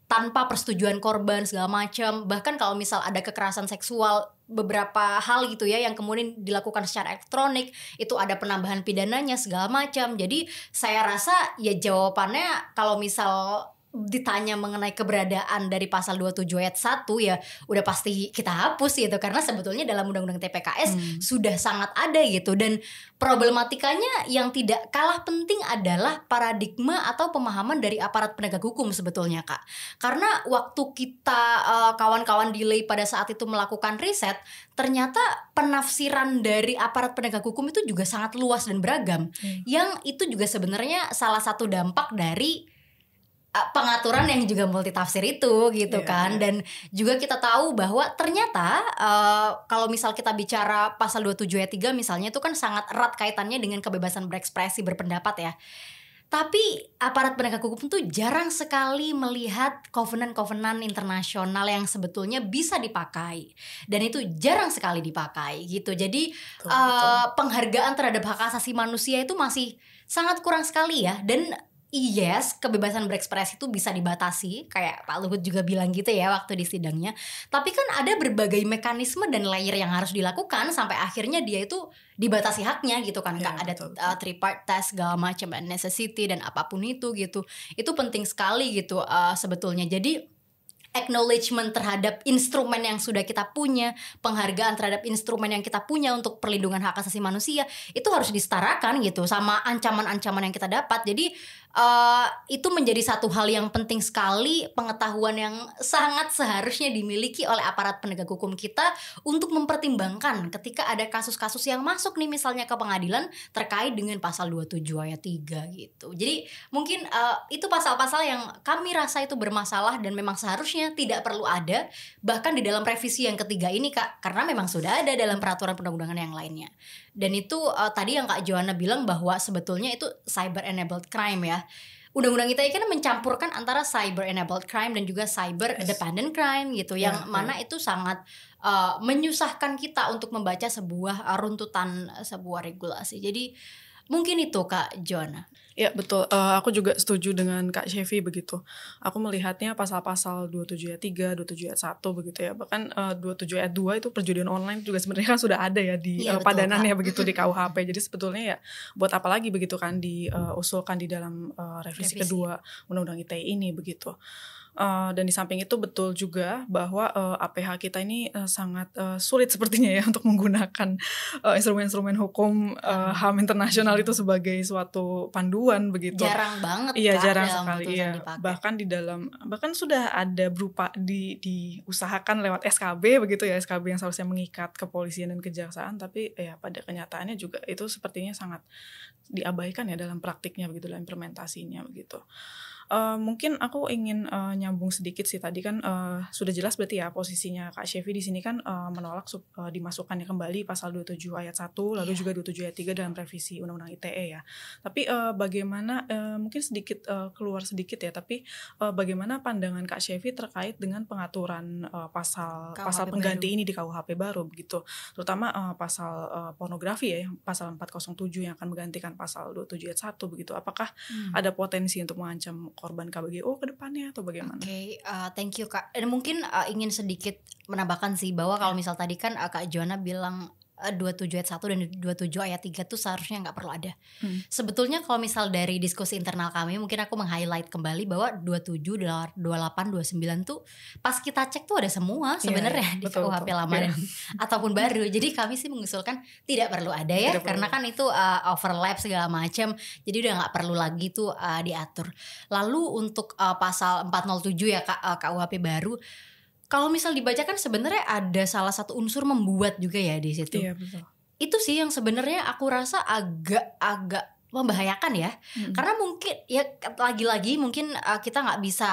Speaker 3: tanpa persetujuan korban segala macam bahkan kalau misal ada kekerasan seksual beberapa hal gitu ya yang kemudian dilakukan secara elektronik itu ada penambahan pidananya segala macam jadi saya rasa ya jawabannya kalau misal ditanya mengenai keberadaan dari pasal 27 ayat 1 ya udah pasti kita hapus gitu karena sebetulnya dalam undang-undang TPKS hmm. sudah sangat ada gitu dan problematikanya yang tidak kalah penting adalah paradigma atau pemahaman dari aparat penegak hukum sebetulnya Kak. Karena waktu kita eh, kawan-kawan uh, delay pada saat itu melakukan riset ternyata penafsiran dari aparat penegak hukum itu juga sangat luas dan beragam hmm. yang itu juga sebenarnya salah satu dampak dari Eh, pengaturan yang juga multi tafsir itu gitu yeah, kan iya. dan juga kita tahu bahwa ternyata uh, kalau misal kita bicara pasal 27 ayat 3 misalnya itu kan sangat erat kaitannya dengan kebebasan berekspresi berpendapat ya. Tapi aparat penegak hukum tuh jarang sekali melihat covenant-covenant internasional yang sebetulnya bisa dipakai dan itu jarang sekali dipakai gitu. Jadi betul, uh, betul. Eh, penghargaan terhadap hak asasi manusia itu masih sangat kurang sekali ya dan yes kebebasan berekspresi itu bisa dibatasi kayak Pak Luhut juga bilang gitu ya waktu di sidangnya tapi kan ada berbagai mekanisme dan layer yang harus dilakukan sampai akhirnya dia itu dibatasi haknya gitu kan ya, ada betul, uh, betul. Uh, three part test segala macam necessity dan apapun itu gitu itu penting sekali gitu uh, sebetulnya jadi acknowledgement terhadap instrumen yang sudah kita punya, penghargaan terhadap instrumen yang kita punya untuk perlindungan hak asasi manusia itu harus disetarakan gitu sama ancaman-ancaman yang kita dapat. Jadi uh, itu menjadi satu hal yang penting sekali pengetahuan yang sangat seharusnya dimiliki oleh aparat penegak hukum kita untuk mempertimbangkan ketika ada kasus-kasus yang masuk nih misalnya ke pengadilan terkait dengan pasal 27 ayat 3 gitu. Jadi mungkin uh, itu pasal-pasal yang kami rasa itu bermasalah dan memang seharusnya tidak perlu ada bahkan di dalam revisi yang ketiga ini Kak karena memang sudah ada dalam peraturan perundang-undangan yang lainnya. Dan itu uh, tadi yang Kak Joanna bilang bahwa sebetulnya itu cyber enabled crime ya. Undang-undang kita kan mencampurkan antara cyber enabled crime dan juga cyber dependent crime gitu yang yeah, ya. mana itu sangat uh, menyusahkan kita untuk membaca sebuah eh, runtutan sebuah
Speaker 1: regulasi. Jadi mungkin itu Kak Joanna. Iya betul. Uh, aku juga setuju dengan Kak Chevy begitu. Aku melihatnya pasal-pasal 27 ayat 3, 27 ayat 1 begitu ya. Bahkan eh, uh, 27 ayat 2 itu perjudian online juga sebenarnya kan sudah ada ya di ya, uh, padanannya begitu di KUHP. Jadi sebetulnya ya buat apa lagi begitu kan diusulkan uh, di dalam uh, revisi, revisi kedua Undang-Undang ITE ini begitu. Uh, dan di samping itu betul juga bahwa uh, eh, APH kita ini uh, sangat uh, sulit sepertinya ya untuk menggunakan instrumen instrumen-instrumen hukum uh, HAM internasional itu sebagai suatu panduan begitu. Jarang banget. Iya, jarang sekali. Iya. Bahkan di dalam bahkan sudah ada berupa di diusahakan lewat SKB begitu ya, SKB yang seharusnya mengikat kepolisian dan kejaksaan tapi ya pada kenyataannya juga itu sepertinya sangat diabaikan ya dalam praktiknya begitu dalam implementasinya begitu. Uh, mungkin aku ingin uh, nyambung sedikit sih tadi kan uh, sudah jelas berarti ya posisinya Kak Chevy di sini kan uh, menolak uh, dimasukkannya kembali pasal 27 ayat 1 lalu yeah. juga 27 ayat 3 dalam revisi Undang-Undang ITE ya. Tapi uh, bagaimana uh, mungkin sedikit uh, keluar sedikit ya tapi uh, bagaimana pandangan Kak Chevy terkait dengan pengaturan uh, pasal KUHP pasal pengganti baru. ini di KUHP baru begitu. Terutama uh, pasal uh, pornografi ya pasal 407 yang akan menggantikan pasal 27 ayat 1 begitu. Apakah hmm. ada potensi untuk mengancam korban KBGO ke depannya atau bagaimana? Oke, okay, uh, eh, thank you Kak. Dan mungkin uh, ingin sedikit
Speaker 3: menambahkan sih bahwa kalau ya. misal tadi kan uh, Kak Joanna bilang 27 eh, ayat 1 dan 27 ayat 3 tuh seharusnya nggak perlu ada. Hmm. Sebetulnya kalau misal dari diskusi internal kami mungkin aku meng-highlight kembali bahwa 27, 28, 29 tuh pas kita cek tuh ada semua iya, sebenarnya yeah, di KUHP lama yeah. ataupun baru. Jadi kami sih mengusulkan tidak perlu ada ya tidak karena perlu. kan itu uh, overlap segala macam. Jadi udah nggak perlu lagi tuh uh, diatur. Lalu untuk uh, pasal 407 ya Kak uh, KUHP baru kalau misal dibaca kan sebenarnya ada salah satu unsur membuat juga ya di situ. Iya betul. Itu sih yang sebenarnya aku rasa agak-agak membahayakan ya, hmm. karena mungkin ya lagi-lagi mungkin uh, kita nggak bisa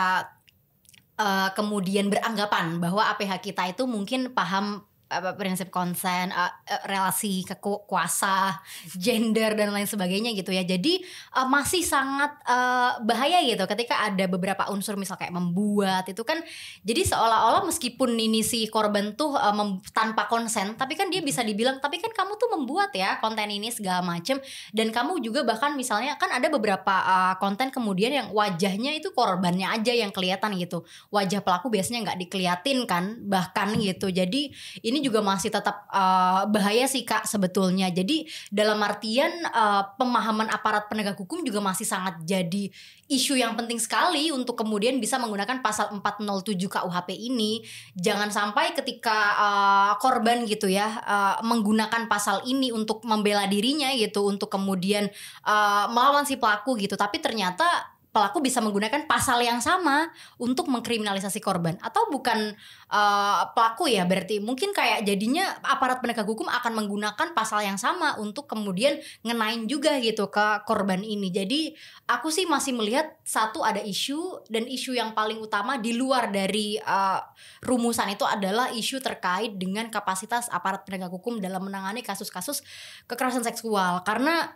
Speaker 3: uh, kemudian beranggapan bahwa APH kita itu mungkin paham apa prinsip konsen, uh, relasi kekuasa, gender dan lain sebagainya gitu ya. Jadi uh, masih sangat uh, bahaya gitu ketika ada beberapa unsur misal kayak membuat itu kan jadi seolah-olah meskipun ini si korban tuh uh, mem- tanpa konsen tapi kan dia bisa dibilang tapi kan kamu tuh membuat ya konten ini segala macem dan kamu juga bahkan misalnya kan ada beberapa uh, konten kemudian yang wajahnya itu korbannya aja yang kelihatan gitu. Wajah pelaku biasanya nggak dikeliatin kan bahkan gitu. Jadi ini juga masih tetap uh, bahaya sih kak sebetulnya. Jadi dalam artian uh, pemahaman aparat penegak hukum juga masih sangat jadi isu yang penting sekali untuk kemudian bisa menggunakan pasal 407 KUHP ini. Jangan sampai ketika uh, korban gitu ya uh, menggunakan pasal ini untuk membela dirinya gitu untuk kemudian uh, melawan si pelaku gitu. Tapi ternyata pelaku bisa menggunakan pasal yang sama untuk mengkriminalisasi korban atau bukan uh, pelaku ya berarti mungkin kayak jadinya aparat penegak hukum akan menggunakan pasal yang sama untuk kemudian ngenain juga gitu ke korban ini jadi aku sih masih melihat satu ada isu dan isu yang paling utama di luar dari uh, rumusan itu adalah isu terkait dengan kapasitas aparat penegak hukum dalam menangani kasus-kasus kekerasan seksual karena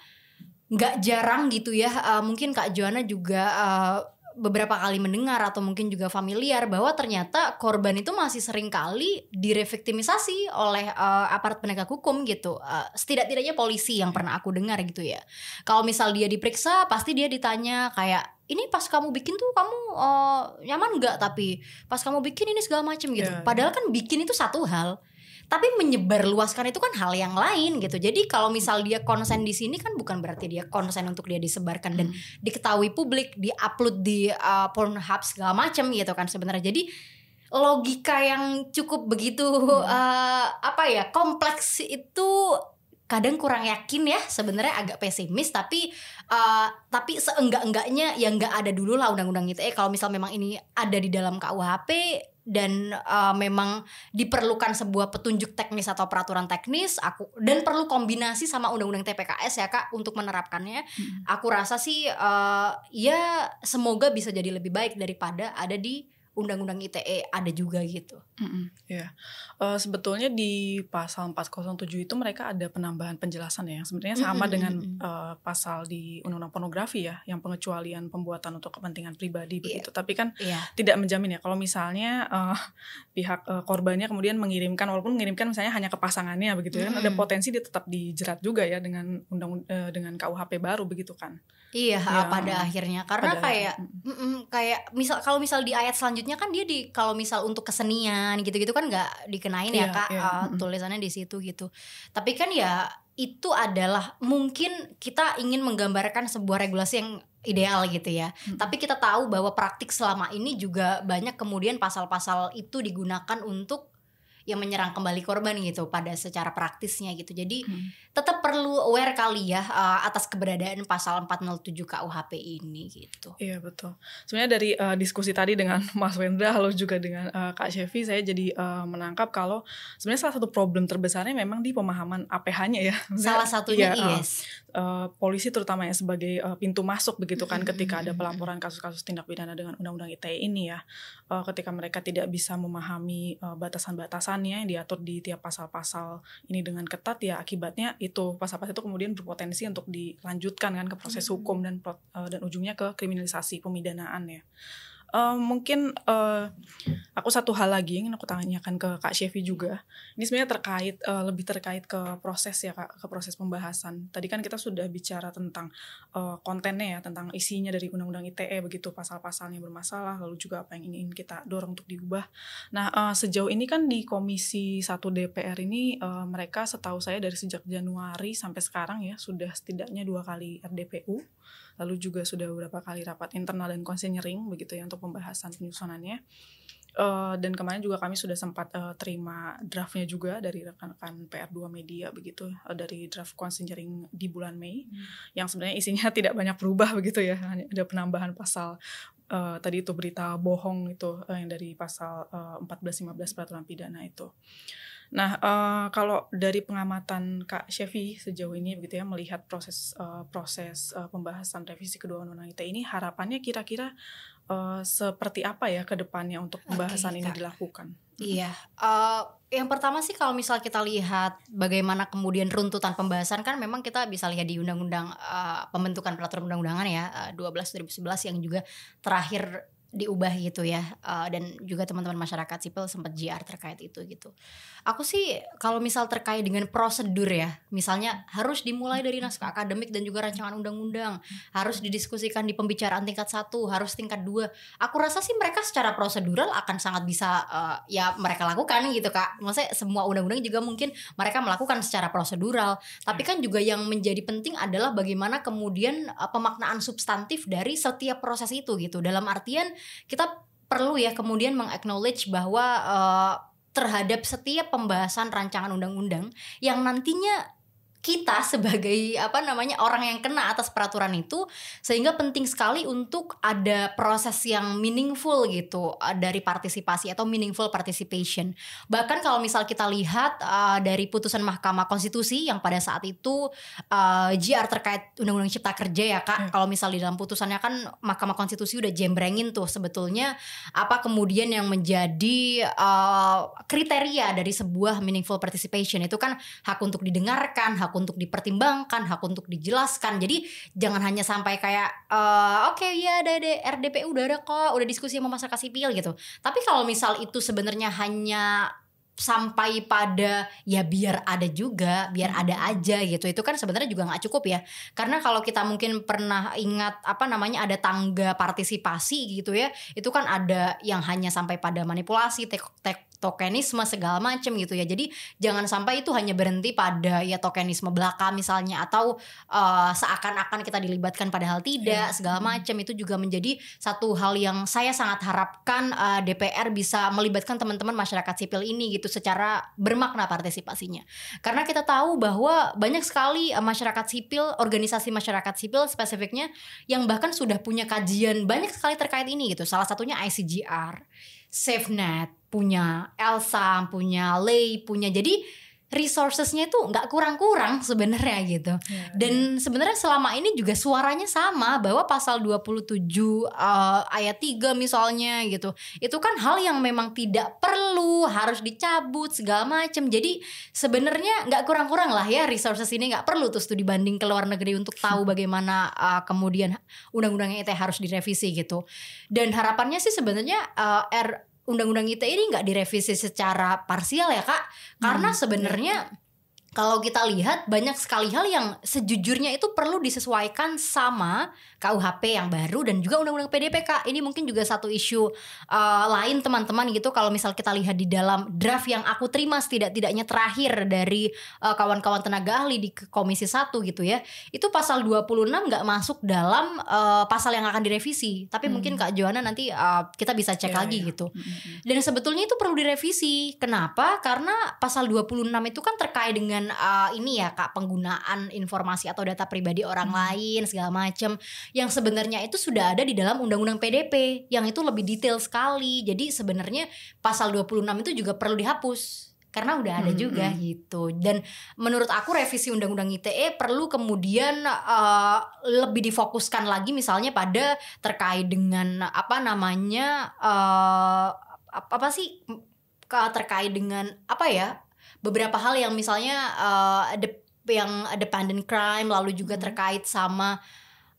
Speaker 3: nggak jarang gitu ya uh, mungkin Kak Joanna juga uh, beberapa kali mendengar atau mungkin juga familiar bahwa ternyata korban itu masih sering kali direviktimisasi oleh uh, aparat penegak hukum gitu. Uh, setidak-tidaknya polisi yang pernah aku dengar gitu ya. Kalau misal dia diperiksa pasti dia ditanya kayak ini pas kamu bikin tuh kamu uh, nyaman nggak tapi pas kamu bikin ini segala macem gitu. Yeah, iya. Padahal yeah. kan bikin itu satu hal tapi menyebar luaskan itu kan hal yang lain gitu jadi kalau misal dia konsen di sini kan bukan berarti dia konsen untuk dia disebarkan hmm. dan diketahui publik diupload di uh, Pornhub segala macam gitu kan sebenarnya jadi logika yang cukup begitu hmm. uh, apa ya kompleks itu kadang kurang yakin ya sebenarnya agak pesimis tapi uh, tapi seenggak enggaknya ya nggak ada dulu lah undang-undang itu eh kalau misal memang ini ada di dalam KUHP dan uh, memang diperlukan sebuah petunjuk teknis atau peraturan teknis aku dan perlu kombinasi sama undang-undang TPKS ya Kak untuk menerapkannya. Hmm. Aku rasa sih uh, ya semoga bisa
Speaker 1: jadi lebih baik daripada ada di undang-undang ITE ada juga gitu. Mm -hmm. ya. Yeah. Eh, sebetulnya di pasal 407 itu mereka ada penambahan penjelasan ya yang sebenarnya sama mm -hmm. dengan uh, pasal di undang-undang pornografi ya yang pengecualian pembuatan untuk kepentingan pribadi yeah. begitu tapi kan yeah. tidak menjamin ya kalau misalnya uh, pihak uh, korbannya kemudian mengirimkan walaupun mengirimkan misalnya hanya ke pasangannya begitu mm -hmm. kan ada potensi dia tetap dijerat juga ya dengan undang uh, dengan KUHP baru begitu kan iya ya, pada akhirnya karena pada, kayak
Speaker 3: mm -mm, kayak misal kalau misal di ayat selanjutnya kan dia di kalau misal untuk kesenian gitu-gitu kan nggak di dikenain yeah, ya iya, kak yeah. Iya. uh, tulisannya di situ gitu tapi kan ya itu adalah mungkin kita ingin menggambarkan sebuah regulasi yang ideal gitu ya. Hmm. Tapi kita tahu bahwa praktik selama ini juga banyak kemudian pasal-pasal itu digunakan untuk yang menyerang kembali korban gitu pada secara praktisnya gitu. Jadi hmm. tetap perlu aware kali ya uh, atas keberadaan pasal 407 KUHP ini gitu. Iya betul.
Speaker 1: Sebenarnya dari uh, diskusi tadi dengan Mas Wendra lalu juga dengan uh, Kak Chevy saya jadi uh, menangkap kalau sebenarnya salah satu problem terbesarnya memang di pemahaman APH-nya ya. salah satunya ya, yes. Eh, polisi terutama ya sebagai uh, pintu masuk begitu kan ketika ada pelaporan kasus-kasus tindak pidana dengan undang-undang ITE ini ya uh, ketika mereka tidak bisa memahami uh, batasan-batasannya yang diatur di tiap pasal-pasal ini dengan ketat ya akibatnya itu pasal-pasal itu kemudian berpotensi untuk dilanjutkan kan ke proses hukum dan uh, dan ujungnya ke kriminalisasi pemidanaan ya. Eh, mungkin uh, aku satu hal lagi yang ingin aku tanyakan ke Kak Chevy juga. Ini sebenarnya terkait uh, lebih terkait ke proses ya Kak, ke proses pembahasan. Tadi kan kita sudah bicara tentang uh, kontennya ya, tentang isinya dari Undang-Undang ITE begitu pasal-pasalnya bermasalah, lalu juga apa yang ingin kita dorong untuk diubah. Nah, uh, sejauh ini kan di Komisi 1 DPR ini uh, mereka setahu saya dari sejak Januari sampai sekarang ya sudah setidaknya dua kali RDPU lalu juga sudah beberapa kali rapat internal dan konsenyering begitu ya untuk pembahasan penyusunannya. Uh, dan kemarin juga kami sudah sempat uh, terima draftnya juga dari rekan-rekan PR2 Media begitu uh, dari draft konsinyering di bulan Mei hmm. yang sebenarnya isinya tidak banyak berubah begitu ya hanya ada penambahan pasal uh, tadi itu berita bohong itu uh, yang dari pasal uh, 14-15 peraturan pidana itu. Nah, uh, kalau dari pengamatan Kak Chevy sejauh ini begitu ya melihat proses uh, proses uh, pembahasan revisi kedua undang-undang kita ini harapannya kira-kira uh, seperti apa ya ke depannya untuk pembahasan okay, ini Kak. dilakukan?
Speaker 3: Iya, uh, yang pertama sih kalau misal kita lihat bagaimana kemudian runtutan pembahasan kan memang kita bisa lihat di undang-undang uh, pembentukan peraturan undang-undangan ya uh, 12 2011 yang juga terakhir diubah gitu ya uh, dan juga teman-teman masyarakat sipil sempat jr terkait itu gitu. Aku sih kalau misal terkait dengan prosedur ya, misalnya harus dimulai dari naskah akademik dan juga rancangan undang-undang, harus didiskusikan di pembicaraan tingkat satu, harus tingkat dua. Aku rasa sih mereka secara prosedural akan sangat bisa uh, ya mereka lakukan gitu kak. Maksudnya semua undang-undang juga mungkin mereka melakukan secara prosedural. Tapi kan juga yang menjadi penting adalah bagaimana kemudian uh, pemaknaan substantif dari setiap proses itu gitu. Dalam artian kita perlu ya kemudian mengaknowledge bahwa uh, terhadap setiap pembahasan rancangan undang-undang yang nantinya kita sebagai apa namanya orang yang kena atas peraturan itu sehingga penting sekali untuk ada proses yang meaningful gitu eh, dari partisipasi atau meaningful participation. Bahkan kalau misal kita lihat uh, dari putusan Mahkamah Konstitusi yang pada saat itu uh, eh, JR terkait Undang-Undang Cipta Kerja ya Kak. Hmm. Kalau misal di dalam putusannya kan Mahkamah Konstitusi udah jembrengin tuh sebetulnya apa kemudian yang menjadi uh, kriteria dari sebuah meaningful participation itu kan hak untuk didengarkan, hak untuk dipertimbangkan, hak untuk dijelaskan. Jadi jangan hanya sampai kayak e, oke okay, ya ada, ada RDP udah ada kok, udah diskusi sama masyarakat sipil gitu. Tapi kalau misal itu sebenarnya hanya sampai pada ya biar ada juga, biar hmm. ada aja gitu. Itu kan sebenarnya juga nggak cukup ya. Karena kalau kita mungkin pernah ingat apa namanya ada tangga partisipasi gitu ya, itu kan ada yang hanya sampai pada manipulasi, tek, tek, tokenisme segala macem gitu ya. Jadi jangan sampai itu hanya berhenti pada ya tokenisme belaka misalnya atau uh, seakan-akan kita dilibatkan padahal tidak yeah. segala hmm. macem itu juga menjadi satu hal yang saya sangat harapkan uh, eh, DPR bisa melibatkan teman-teman masyarakat sipil ini gitu secara bermakna partisipasinya. Karena kita tahu bahwa banyak sekali uh, masyarakat sipil, organisasi masyarakat sipil spesifiknya yang bahkan sudah punya kajian banyak sekali terkait ini gitu. Salah satunya ICGR SafeNet, punya Elsa, punya Lay, punya jadi resourcesnya itu nggak kurang-kurang sebenarnya gitu. Yeah. Dan iya. sebenarnya selama ini juga suaranya sama bahwa pasal 27 uh, eh, ayat 3 misalnya gitu. Itu kan hal yang memang tidak perlu harus dicabut segala macam. Jadi sebenarnya nggak kurang-kurang lah ya resources ini nggak perlu terus tuh dibanding ke luar negeri untuk tahu bagaimana uh, kemudian undang-undangnya itu harus direvisi gitu. Dan harapannya sih sebenarnya uh, R undang-undang ITE ini nggak direvisi secara parsial ya kak? Karena hmm. Iya. sebenarnya kalau kita lihat banyak sekali hal yang sejujurnya itu perlu disesuaikan sama KUHP yang baru dan juga undang-undang PDPK. Ini mungkin juga satu isu uh, lain teman-teman gitu kalau misal kita lihat di dalam draft yang aku terima setidak-tidaknya terakhir dari kawan eh, kawan-kawan tenaga ahli di Komisi 1 gitu ya. Itu pasal 26 nggak masuk dalam uh, pasal yang akan direvisi. Tapi hmm. mungkin Kak Joanna nanti uh, kita bisa cek ya, lagi ya. gitu. Hmm, hmm, hmm. Dan sebetulnya itu perlu direvisi. Kenapa? Karena pasal 26 itu kan terkait dengan dengan uh, ini ya kak penggunaan informasi atau data pribadi orang hmm. lain segala macam yang sebenarnya itu sudah ada di dalam undang-undang PDP yang itu lebih detail sekali. Jadi sebenarnya pasal 26 itu juga perlu dihapus karena udah ada hmm, juga hmm. gitu. Dan menurut aku revisi undang-undang ITE perlu kemudian uh, lebih difokuskan lagi misalnya pada terkait dengan apa namanya uh, apa sih terkait dengan apa ya beberapa hal yang misalnya uh, yang dependent crime lalu juga hmm. terkait sama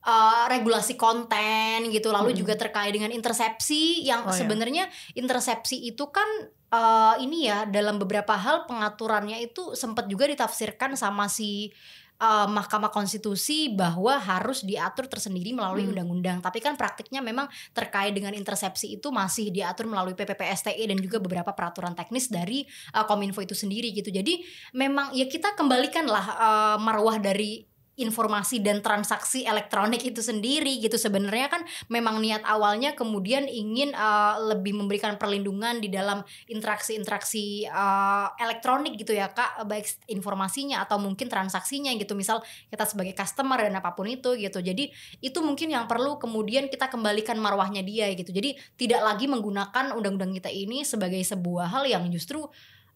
Speaker 3: uh, regulasi konten gitu lalu hmm. juga terkait dengan intersepsi yang oh, iya. sebenarnya iya. intersepsi itu kan uh, ini ya dalam beberapa hal pengaturannya itu sempat juga ditafsirkan sama si uh, Mahkamah Konstitusi bahwa harus diatur tersendiri melalui hmm. undang-undang. Hmm. Tapi kan praktiknya memang terkait dengan intersepsi itu masih diatur melalui PPPSTE dan juga beberapa peraturan teknis dari uh, Kominfo itu sendiri gitu. Jadi memang ya kita kembalikanlah uh, marwah dari informasi dan transaksi elektronik itu sendiri gitu sebenarnya kan memang niat awalnya kemudian ingin uh, lebih memberikan perlindungan di dalam interaksi-interaksi uh, elektronik gitu ya kak baik informasinya atau mungkin transaksinya gitu misal kita sebagai customer dan apapun itu gitu jadi itu mungkin yang perlu kemudian kita kembalikan marwahnya dia gitu jadi tidak lagi menggunakan undang-undang kita ini sebagai sebuah hal yang justru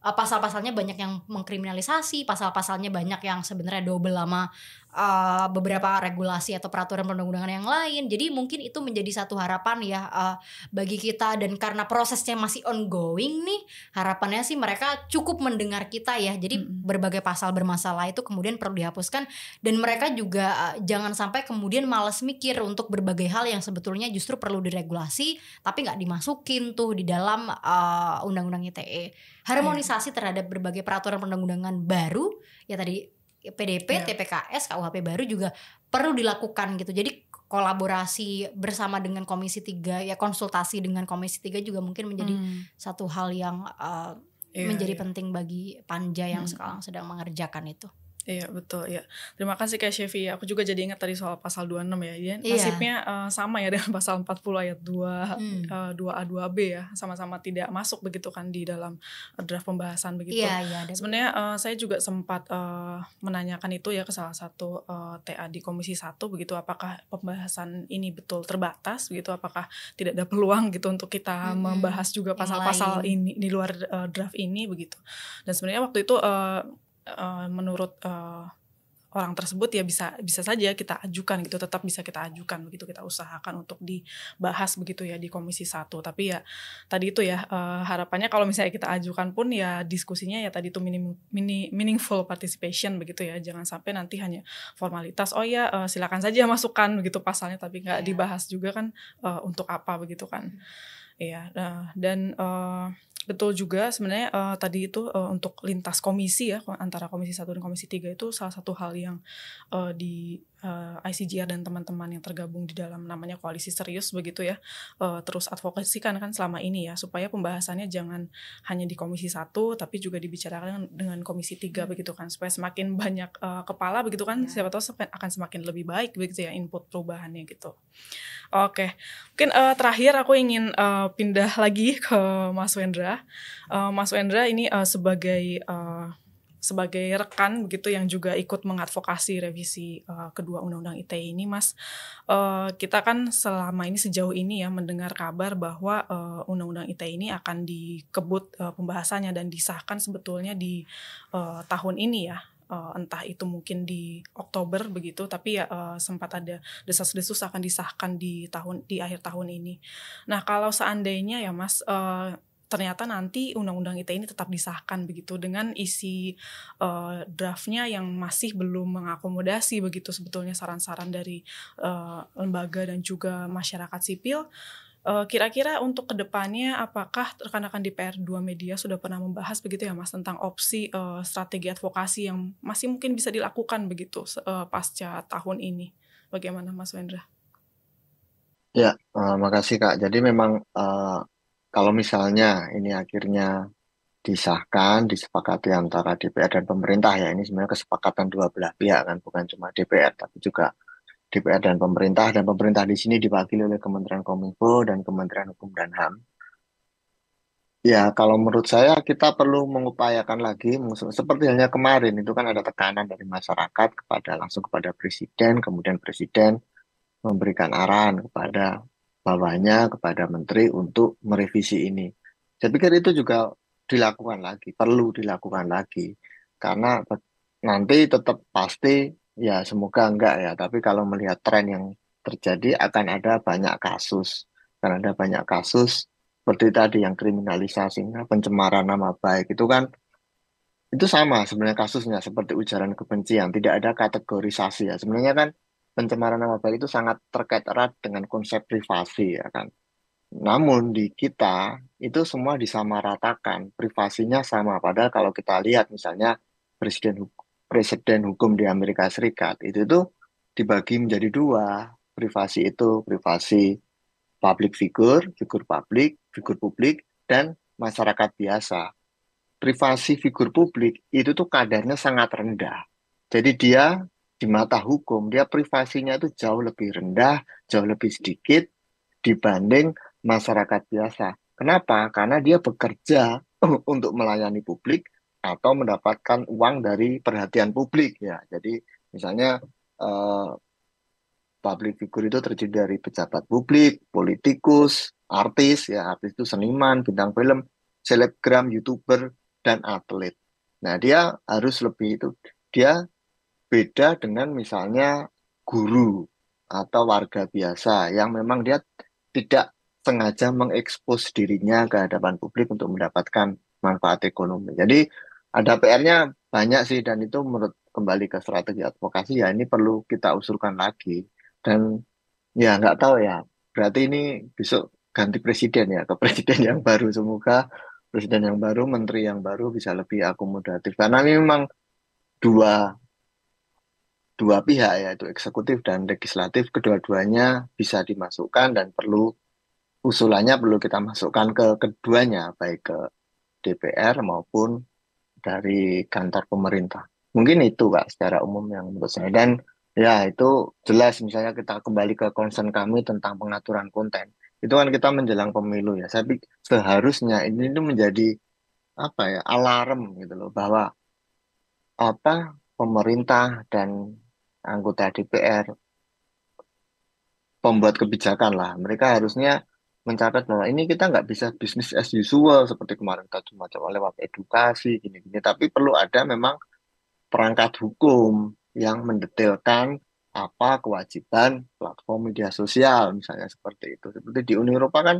Speaker 3: eh, pasal-pasalnya banyak yang mengkriminalisasi, pasal-pasalnya banyak yang sebenarnya double lama Eh, beberapa regulasi atau peraturan perundang-undangan yang lain. Jadi mungkin itu menjadi satu harapan ya uh, bagi kita dan karena prosesnya masih ongoing nih, harapannya sih mereka cukup mendengar kita ya. Jadi hmm. berbagai pasal bermasalah itu kemudian perlu dihapuskan dan mereka juga uh, jangan sampai kemudian males mikir untuk berbagai hal yang sebetulnya justru perlu diregulasi tapi nggak dimasukin tuh di dalam uh, undang-undang ITE. Iya. Harmonisasi terhadap berbagai peraturan perundang-undangan baru ya tadi PDP, ya. TPKS, KUHP baru juga perlu dilakukan gitu. Jadi kolaborasi bersama dengan Komisi 3 ya konsultasi dengan Komisi 3 juga mungkin menjadi hmm. satu hal yang uh, ya, menjadi ya. penting
Speaker 1: bagi panja yang hmm. sekarang sedang mengerjakan itu. Iya betul ya. Terima kasih Kak Chevy. Aku juga jadi ingat tadi soal pasal 26 ya. enam iya. nasibnya uh, sama ya dengan pasal 40 ayat 2 hmm. uh, 2A 2B ya. Sama-sama tidak masuk begitu kan di dalam eh, draft pembahasan begitu. Iya, iya, Sebenarnya uh, saya juga sempat uh, menanyakan itu ya ke salah satu uh, TA di Komisi 1 begitu apakah pembahasan ini betul terbatas begitu apakah tidak ada peluang gitu untuk kita hmm. hmm. membahas juga pasal-pasal ini di luar uh, draft ini begitu. Dan sebenarnya waktu itu uh, Eh, menurut uh, orang tersebut ya bisa bisa saja kita ajukan gitu tetap bisa kita ajukan begitu kita usahakan untuk dibahas begitu ya di komisi satu tapi ya tadi itu ya uh, harapannya kalau misalnya kita ajukan pun ya diskusinya ya tadi itu minim, mini, meaningful participation begitu ya jangan sampai nanti hanya formalitas oh ya uh, silakan saja masukkan begitu pasalnya tapi nggak yeah. dibahas juga kan uh, untuk apa begitu kan hmm. Iya, dan uh, Betul juga sebenarnya uh, tadi itu uh, untuk lintas komisi ya antara komisi 1 dan komisi 3 itu salah satu hal yang uh, di uh, ICGR dan teman-teman yang tergabung di dalam namanya koalisi serius begitu ya uh, terus advokasikan kan selama ini ya supaya pembahasannya jangan hanya di komisi 1 tapi juga dibicarakan dengan, dengan komisi tiga hmm. begitu kan supaya semakin banyak uh, kepala begitu kan yeah. siapa tahu akan semakin lebih baik begitu ya input perubahannya gitu oke okay. mungkin uh, terakhir aku ingin uh, pindah lagi ke Mas Wendra uh, Mas Wendra ini uh, sebagai uh, sebagai rekan begitu yang juga ikut mengadvokasi revisi uh, kedua undang-undang ITE ini, Mas. Uh, kita kan selama ini sejauh ini ya mendengar kabar bahwa uh, undang-undang ITE ini akan dikebut uh, pembahasannya dan disahkan sebetulnya di uh, tahun ini ya uh, entah itu mungkin di Oktober begitu tapi ya uh, sempat ada desas-desus akan disahkan di tahun di akhir tahun ini. Nah, kalau seandainya ya Mas uh, ternyata nanti undang-undang ITE ini tetap disahkan begitu dengan isi uh, draftnya yang masih belum mengakomodasi begitu sebetulnya saran-saran dari uh, lembaga dan juga masyarakat sipil. kira eh, kira-kira untuk kedepannya apakah rekan-rekan DPR dua media sudah pernah membahas begitu ya Mas tentang opsi uh, strategi advokasi yang masih mungkin bisa dilakukan begitu uh, pasca tahun ini? Bagaimana Mas Wendra?
Speaker 2: Ya, uh, makasih Kak. Jadi memang uh, kalau misalnya ini akhirnya disahkan, disepakati antara DPR dan pemerintah ya ini sebenarnya kesepakatan dua belah pihak kan bukan cuma DPR tapi juga DPR dan pemerintah dan pemerintah di sini diwakili oleh Kementerian Kominfo dan Kementerian Hukum dan HAM. Ya, kalau menurut saya kita perlu mengupayakan lagi seperti halnya kemarin itu kan ada tekanan dari masyarakat kepada langsung kepada presiden, kemudian presiden memberikan arahan kepada bawahnya kepada menteri untuk merevisi ini. Saya pikir itu juga dilakukan lagi, perlu dilakukan lagi karena nanti tetap pasti ya semoga enggak ya, tapi kalau melihat tren yang terjadi akan ada banyak kasus. Karena ada banyak kasus seperti tadi yang kriminalisasi, pencemaran nama baik itu kan itu sama sebenarnya kasusnya seperti ujaran kebencian tidak ada kategorisasi ya sebenarnya kan pencemaran nama baik itu sangat terkait erat dengan konsep privasi ya kan. Namun di kita itu semua disamaratakan, privasinya sama. Padahal kalau kita lihat misalnya presiden presiden hukum di Amerika Serikat itu itu dibagi menjadi dua, privasi itu privasi public figure, figur publik, figur publik dan masyarakat biasa. Privasi figur publik itu tuh kadarnya sangat rendah. Jadi dia di mata hukum dia privasinya itu jauh lebih rendah, jauh lebih sedikit dibanding masyarakat biasa. Kenapa? Karena dia bekerja untuk melayani publik atau mendapatkan uang dari perhatian publik ya. Jadi misalnya eh, public figure itu terdiri dari pejabat publik, politikus, artis ya, artis itu seniman, bintang film, selebgram, youtuber dan atlet. Nah, dia harus lebih itu dia Beda dengan misalnya guru atau warga biasa yang memang dia tidak sengaja mengekspos dirinya ke hadapan publik untuk mendapatkan manfaat ekonomi. Jadi ada PR-nya banyak sih dan itu menurut kembali ke strategi advokasi ya ini perlu kita usulkan lagi dan ya nggak tahu ya berarti ini besok ganti presiden ya ke presiden yang baru semoga presiden yang baru menteri yang baru bisa lebih akomodatif karena memang dua dua pihak yaitu eksekutif dan legislatif kedua-duanya bisa dimasukkan dan perlu usulannya perlu kita masukkan ke keduanya baik ke DPR maupun dari kantor pemerintah. Mungkin itu Pak secara umum yang menurut saya dan ya itu jelas misalnya kita kembali ke concern kami tentang pengaturan konten. Itu kan kita menjelang pemilu ya. tapi seharusnya ini itu menjadi apa ya alarm gitu loh bahwa apa pemerintah dan anggota DPR, pembuat kebijakan lah. Mereka harusnya mencatat bahwa ini kita nggak bisa bisnis as usual seperti kemarin kita cuma coba lewat edukasi gini-gini. Tapi perlu ada memang perangkat hukum yang mendetailkan apa kewajiban platform media sosial misalnya seperti itu. Seperti di Uni Eropa kan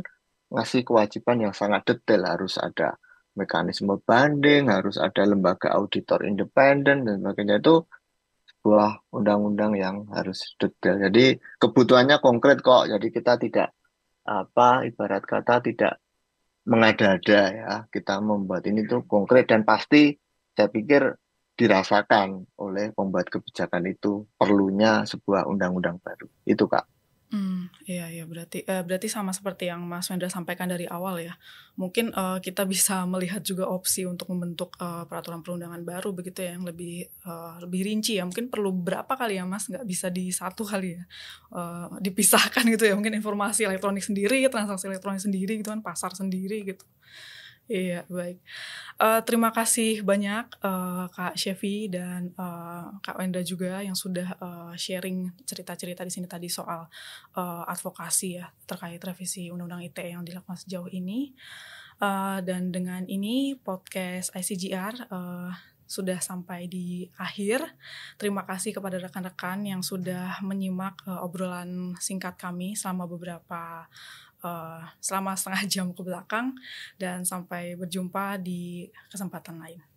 Speaker 2: ngasih kewajiban yang sangat detail harus ada mekanisme banding, harus ada lembaga auditor independen dan sebagainya itu sebuah undang-undang yang harus detail. Jadi kebutuhannya konkret kok. Jadi kita tidak apa ibarat kata tidak mengada-ada ya. Kita membuat ini tuh konkret dan pasti saya pikir dirasakan oleh pembuat kebijakan itu perlunya sebuah undang-undang baru. Itu Kak.
Speaker 1: Hmm, iya iya berarti eh, berarti sama seperti yang Mas Wendra sampaikan dari awal ya. Mungkin eh, kita bisa melihat juga opsi untuk membentuk eh, peraturan perundangan baru begitu ya yang lebih eh, lebih rinci ya. Mungkin perlu berapa kali ya Mas? Nggak bisa di satu kali ya. Eh, dipisahkan gitu ya. Mungkin informasi elektronik sendiri, transaksi elektronik sendiri gitu kan, pasar sendiri gitu. Iya baik. Uh, terima kasih banyak uh, Kak Chevy dan uh, Kak Wenda juga yang sudah uh, sharing cerita-cerita di sini tadi soal uh, advokasi ya terkait revisi Undang-Undang ITE yang dilakukan sejauh ini. Uh, dan dengan ini podcast ICGR uh, sudah sampai di akhir. Terima kasih kepada rekan-rekan yang sudah menyimak uh, obrolan singkat kami selama beberapa uh, selama setengah jam ke belakang dan sampai berjumpa di kesempatan lain.